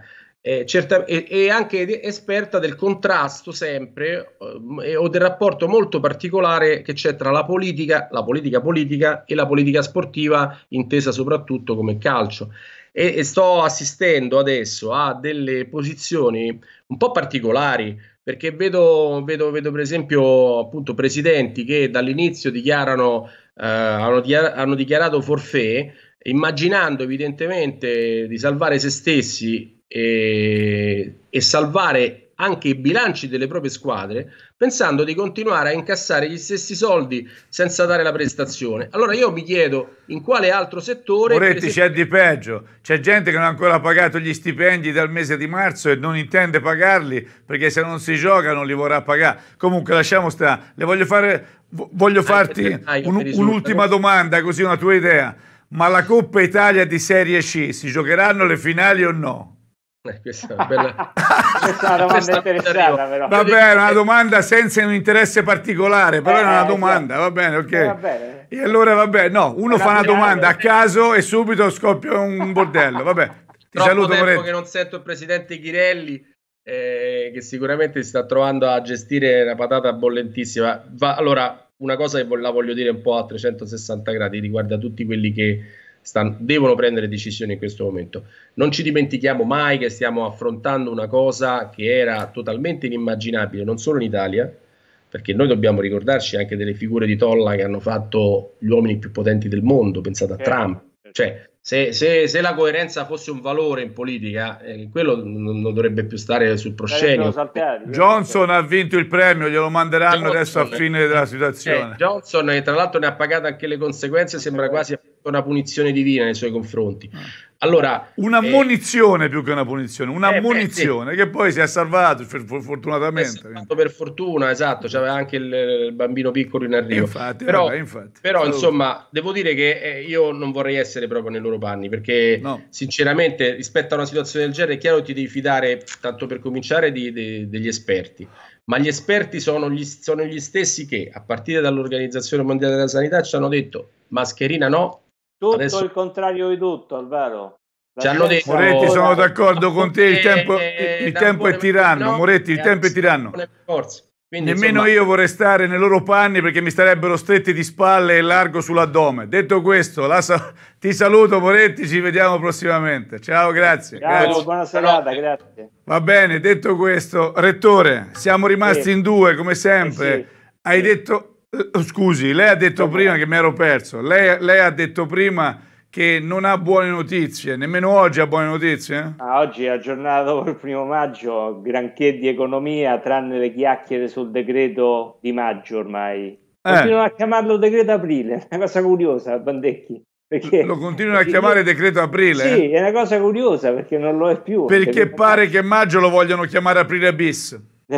eh, certa, e, e, anche esperta del contrasto sempre eh, o del rapporto molto particolare che c'è tra la politica, la politica politica e la politica sportiva intesa soprattutto come calcio. E, e sto assistendo adesso a delle posizioni un po' particolari perché vedo, vedo, vedo per esempio appunto presidenti che dall'inizio dichiarano, eh, hanno, dichiar- hanno dichiarato forfè immaginando evidentemente di salvare se stessi e, eh, e salvare anche i bilanci delle proprie squadre pensando di continuare a incassare gli stessi soldi senza dare la prestazione. Allora io mi chiedo in quale altro settore... Moretti esempio... c'è di peggio, c'è gente che non ha ancora pagato gli stipendi dal mese di marzo e non intende pagarli perché se non si gioca non li vorrà pagare. Comunque lasciamo stare, le voglio, fare, voglio eh, farti ah, un, un'ultima domanda così una tua idea. Ma la Coppa Italia di Serie C si giocheranno le finali o no? Questa è una, bella... questa è una domanda interessante, però. Vabbè, è una eh, domanda senza un interesse particolare, però eh, è una esatto. domanda, va bene, ok. Eh, va bene. E allora vabbè, no, uno una fa una domanda a caso e subito scoppia un bordello, vabbè. Ti Troppo saluto, tempo Moretti. che non sento il presidente Chirelli, eh, che sicuramente si sta trovando a gestire una patata bollentissima. Va, allora, una cosa che la voglio dire un po' a 360 gradi, riguarda tutti quelli che stanno, devono prendere decisioni in questo momento. Non ci dimentichiamo mai che stiamo affrontando una cosa che era totalmente inimmaginabile, non solo in Italia, perché noi dobbiamo ricordarci anche delle figure di Tolla che hanno fatto gli uomini più potenti del mondo, pensate a certo, Trump. Certo. Cioè, se, se, se la coerenza fosse un valore in politica, eh, quello non, non, dovrebbe più stare sul proscenio. Johnson ha vinto il premio, glielo manderanno Johnson, adesso a fine della eh, situazione. Eh, Johnson, che tra l'altro ne ha pagato anche le conseguenze, sembra quasi una punizione divina nei suoi confronti. Ah. Allora, una eh, munizione più che una punizione, una eh, munizione beh, sì. che poi si è salvato cioè, fortunatamente. È salvato per fortuna, esatto, c'aveva anche il, il bambino piccolo in arrivo. Infatti, però, vabbè, infatti. però insomma, devo dire che eh, io non vorrei essere proprio nei loro panni perché no. sinceramente rispetto a una situazione del genere è chiaro che ti devi fidare, tanto per cominciare, di, di, degli esperti. Ma gli esperti sono gli, sono gli stessi che, a partire dall'Organizzazione Mondiale della Sanità, ci hanno detto mascherina no, tutto Adesso... il contrario di tutto, Alvaro. Ci hanno detto, Moretti, sono d'accordo con te. Il eh, tempo, eh, il tempo è tiranno. Moretti, il eh, tempo è tiranno. Quindi, Nemmeno insomma... io vorrei stare nei loro panni perché mi starebbero stretti di spalle e largo sull'addome. Detto questo, sa... ti saluto Moretti, ci vediamo prossimamente. Ciao, grazie. Ciao, grazie. buona serata, grazie. Va bene, detto questo, Rettore, siamo rimasti sì. in due come sempre. Sì, sì. Hai detto Scusi, lei ha detto prima che mi ero perso. Lei, lei, ha detto prima che non ha buone notizie, nemmeno oggi ha buone notizie? Ah, oggi è aggiornato per il primo maggio, granché di economia, tranne le chiacchiere sul decreto di maggio ormai. Continuano eh. a chiamarlo decreto aprile, una cosa curiosa, Bandecchi. Perché, lo continuano a chiamare decreto aprile? Sì, è una cosa curiosa perché non lo è più. Perché, perché pare che maggio lo vogliano chiamare aprile bis.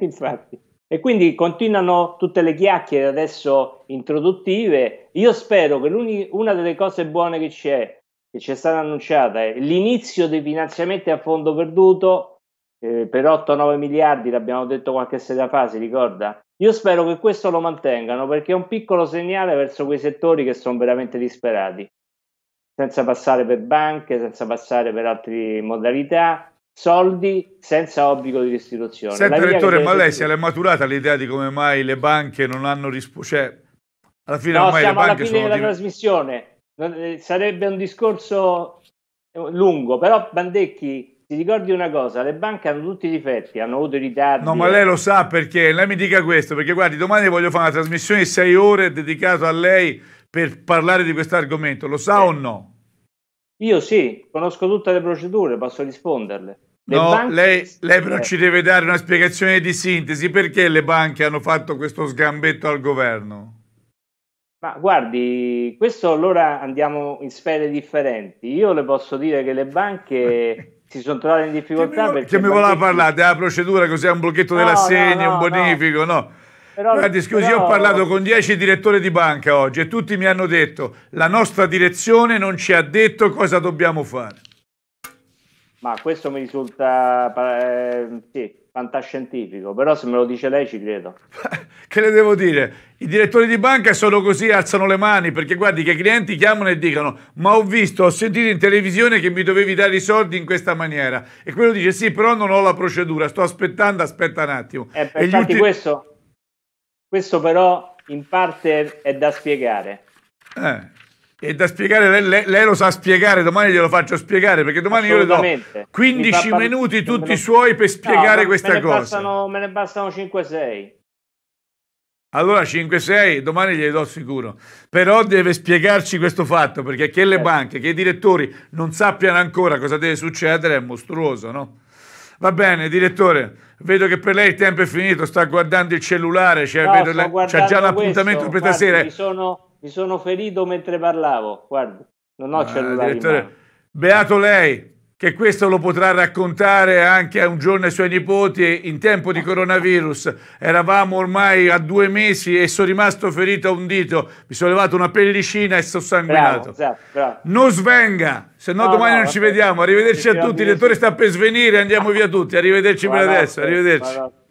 Infatti. E quindi continuano tutte le chiacchiere adesso introduttive. Io spero che una delle cose buone che c'è, che ci è stata annunciata, è l'inizio dei finanziamenti a fondo perduto eh, per 8-9 miliardi, l'abbiamo detto qualche sera fa, si ricorda? Io spero che questo lo mantengano perché è un piccolo segnale verso quei settori che sono veramente disperati, senza passare per banche, senza passare per altre modalità, soldi senza obbligo di restituzione. Senta, rettore, ma lei si è maturata l'idea di come mai le banche non hanno risposto? Cioè, alla fine, no, siamo alla fine della di... trasmissione. Eh, sarebbe un discorso eh, lungo, però Bandecchi ti ricordi una cosa, le banche hanno tutti i difetti, hanno avuto i ritardi. No, ma lei lo sa perché, lei mi dica questo, perché guardi, domani voglio fare una trasmissione di sei ore dedicata a lei per parlare di questo argomento, lo sa eh. o no? Io sì, conosco tutte le procedure, posso risponderle. Le no, banche... lei, lei però ci eh. deve dare una spiegazione di sintesi perché le banche hanno fatto questo sgambetto al governo. Ma guardi, questo allora andiamo in sfere differenti. Io le posso dire che le banche si sono trovate in difficoltà che mi, perché... Che mi voleva parlare della procedura così è un blocchetto no, dell'assegno, no, un bonifico, no? Però, Guardi, scusi, però... ho parlato con 10 direttori di banca oggi e tutti mi hanno detto la nostra direzione non ci ha detto cosa dobbiamo fare. Ma questo mi risulta eh, sì, fantascientifico, però se me lo dice lei ci credo. che le devo dire? I direttori di banca sono così, alzano le mani, perché guardi che i clienti chiamano e dicono ma ho visto, ho sentito in televisione che mi dovevi dare i soldi in questa maniera. E quello dice sì, però non ho la procedura, sto aspettando, aspetta un attimo. Eh, e infatti ultimi... questo, questo però in parte è da spiegare. Eh, è da spiegare, lei, lei, lei, lo sa spiegare, domani glielo faccio spiegare perché domani io le do 15 mi minuti par- tutti i suoi per spiegare no, questa cosa. Bastano, me ne bastano 5-6. Allora 5-6 domani glieli do sicuro, però deve spiegarci questo fatto perché che le certo. banche, che i direttori non sappiano ancora cosa deve succedere è mostruoso, no? Va bene, direttore, vedo che per lei il tempo è finito, sta guardando il cellulare, cioè, no, la, c'è già l'appuntamento questo, per stasera. Sono, mi sono ferito mentre parlavo, guarda, non ho ah, cellulare. Beato lei, che questo lo potrà raccontare anche un giorno ai suoi nipoti in tempo di coronavirus. Eravamo ormai a due mesi e sono rimasto ferito a un dito, mi sono levato una pellicina e sono sanguinato. Esatto, non svenga, se no, domani no, non ci vediamo. Arrivederci a tutti, il lettore sta per svenire, andiamo via tutti. Arrivederci buonanotte, per adesso, arrivederci. Buonanotte.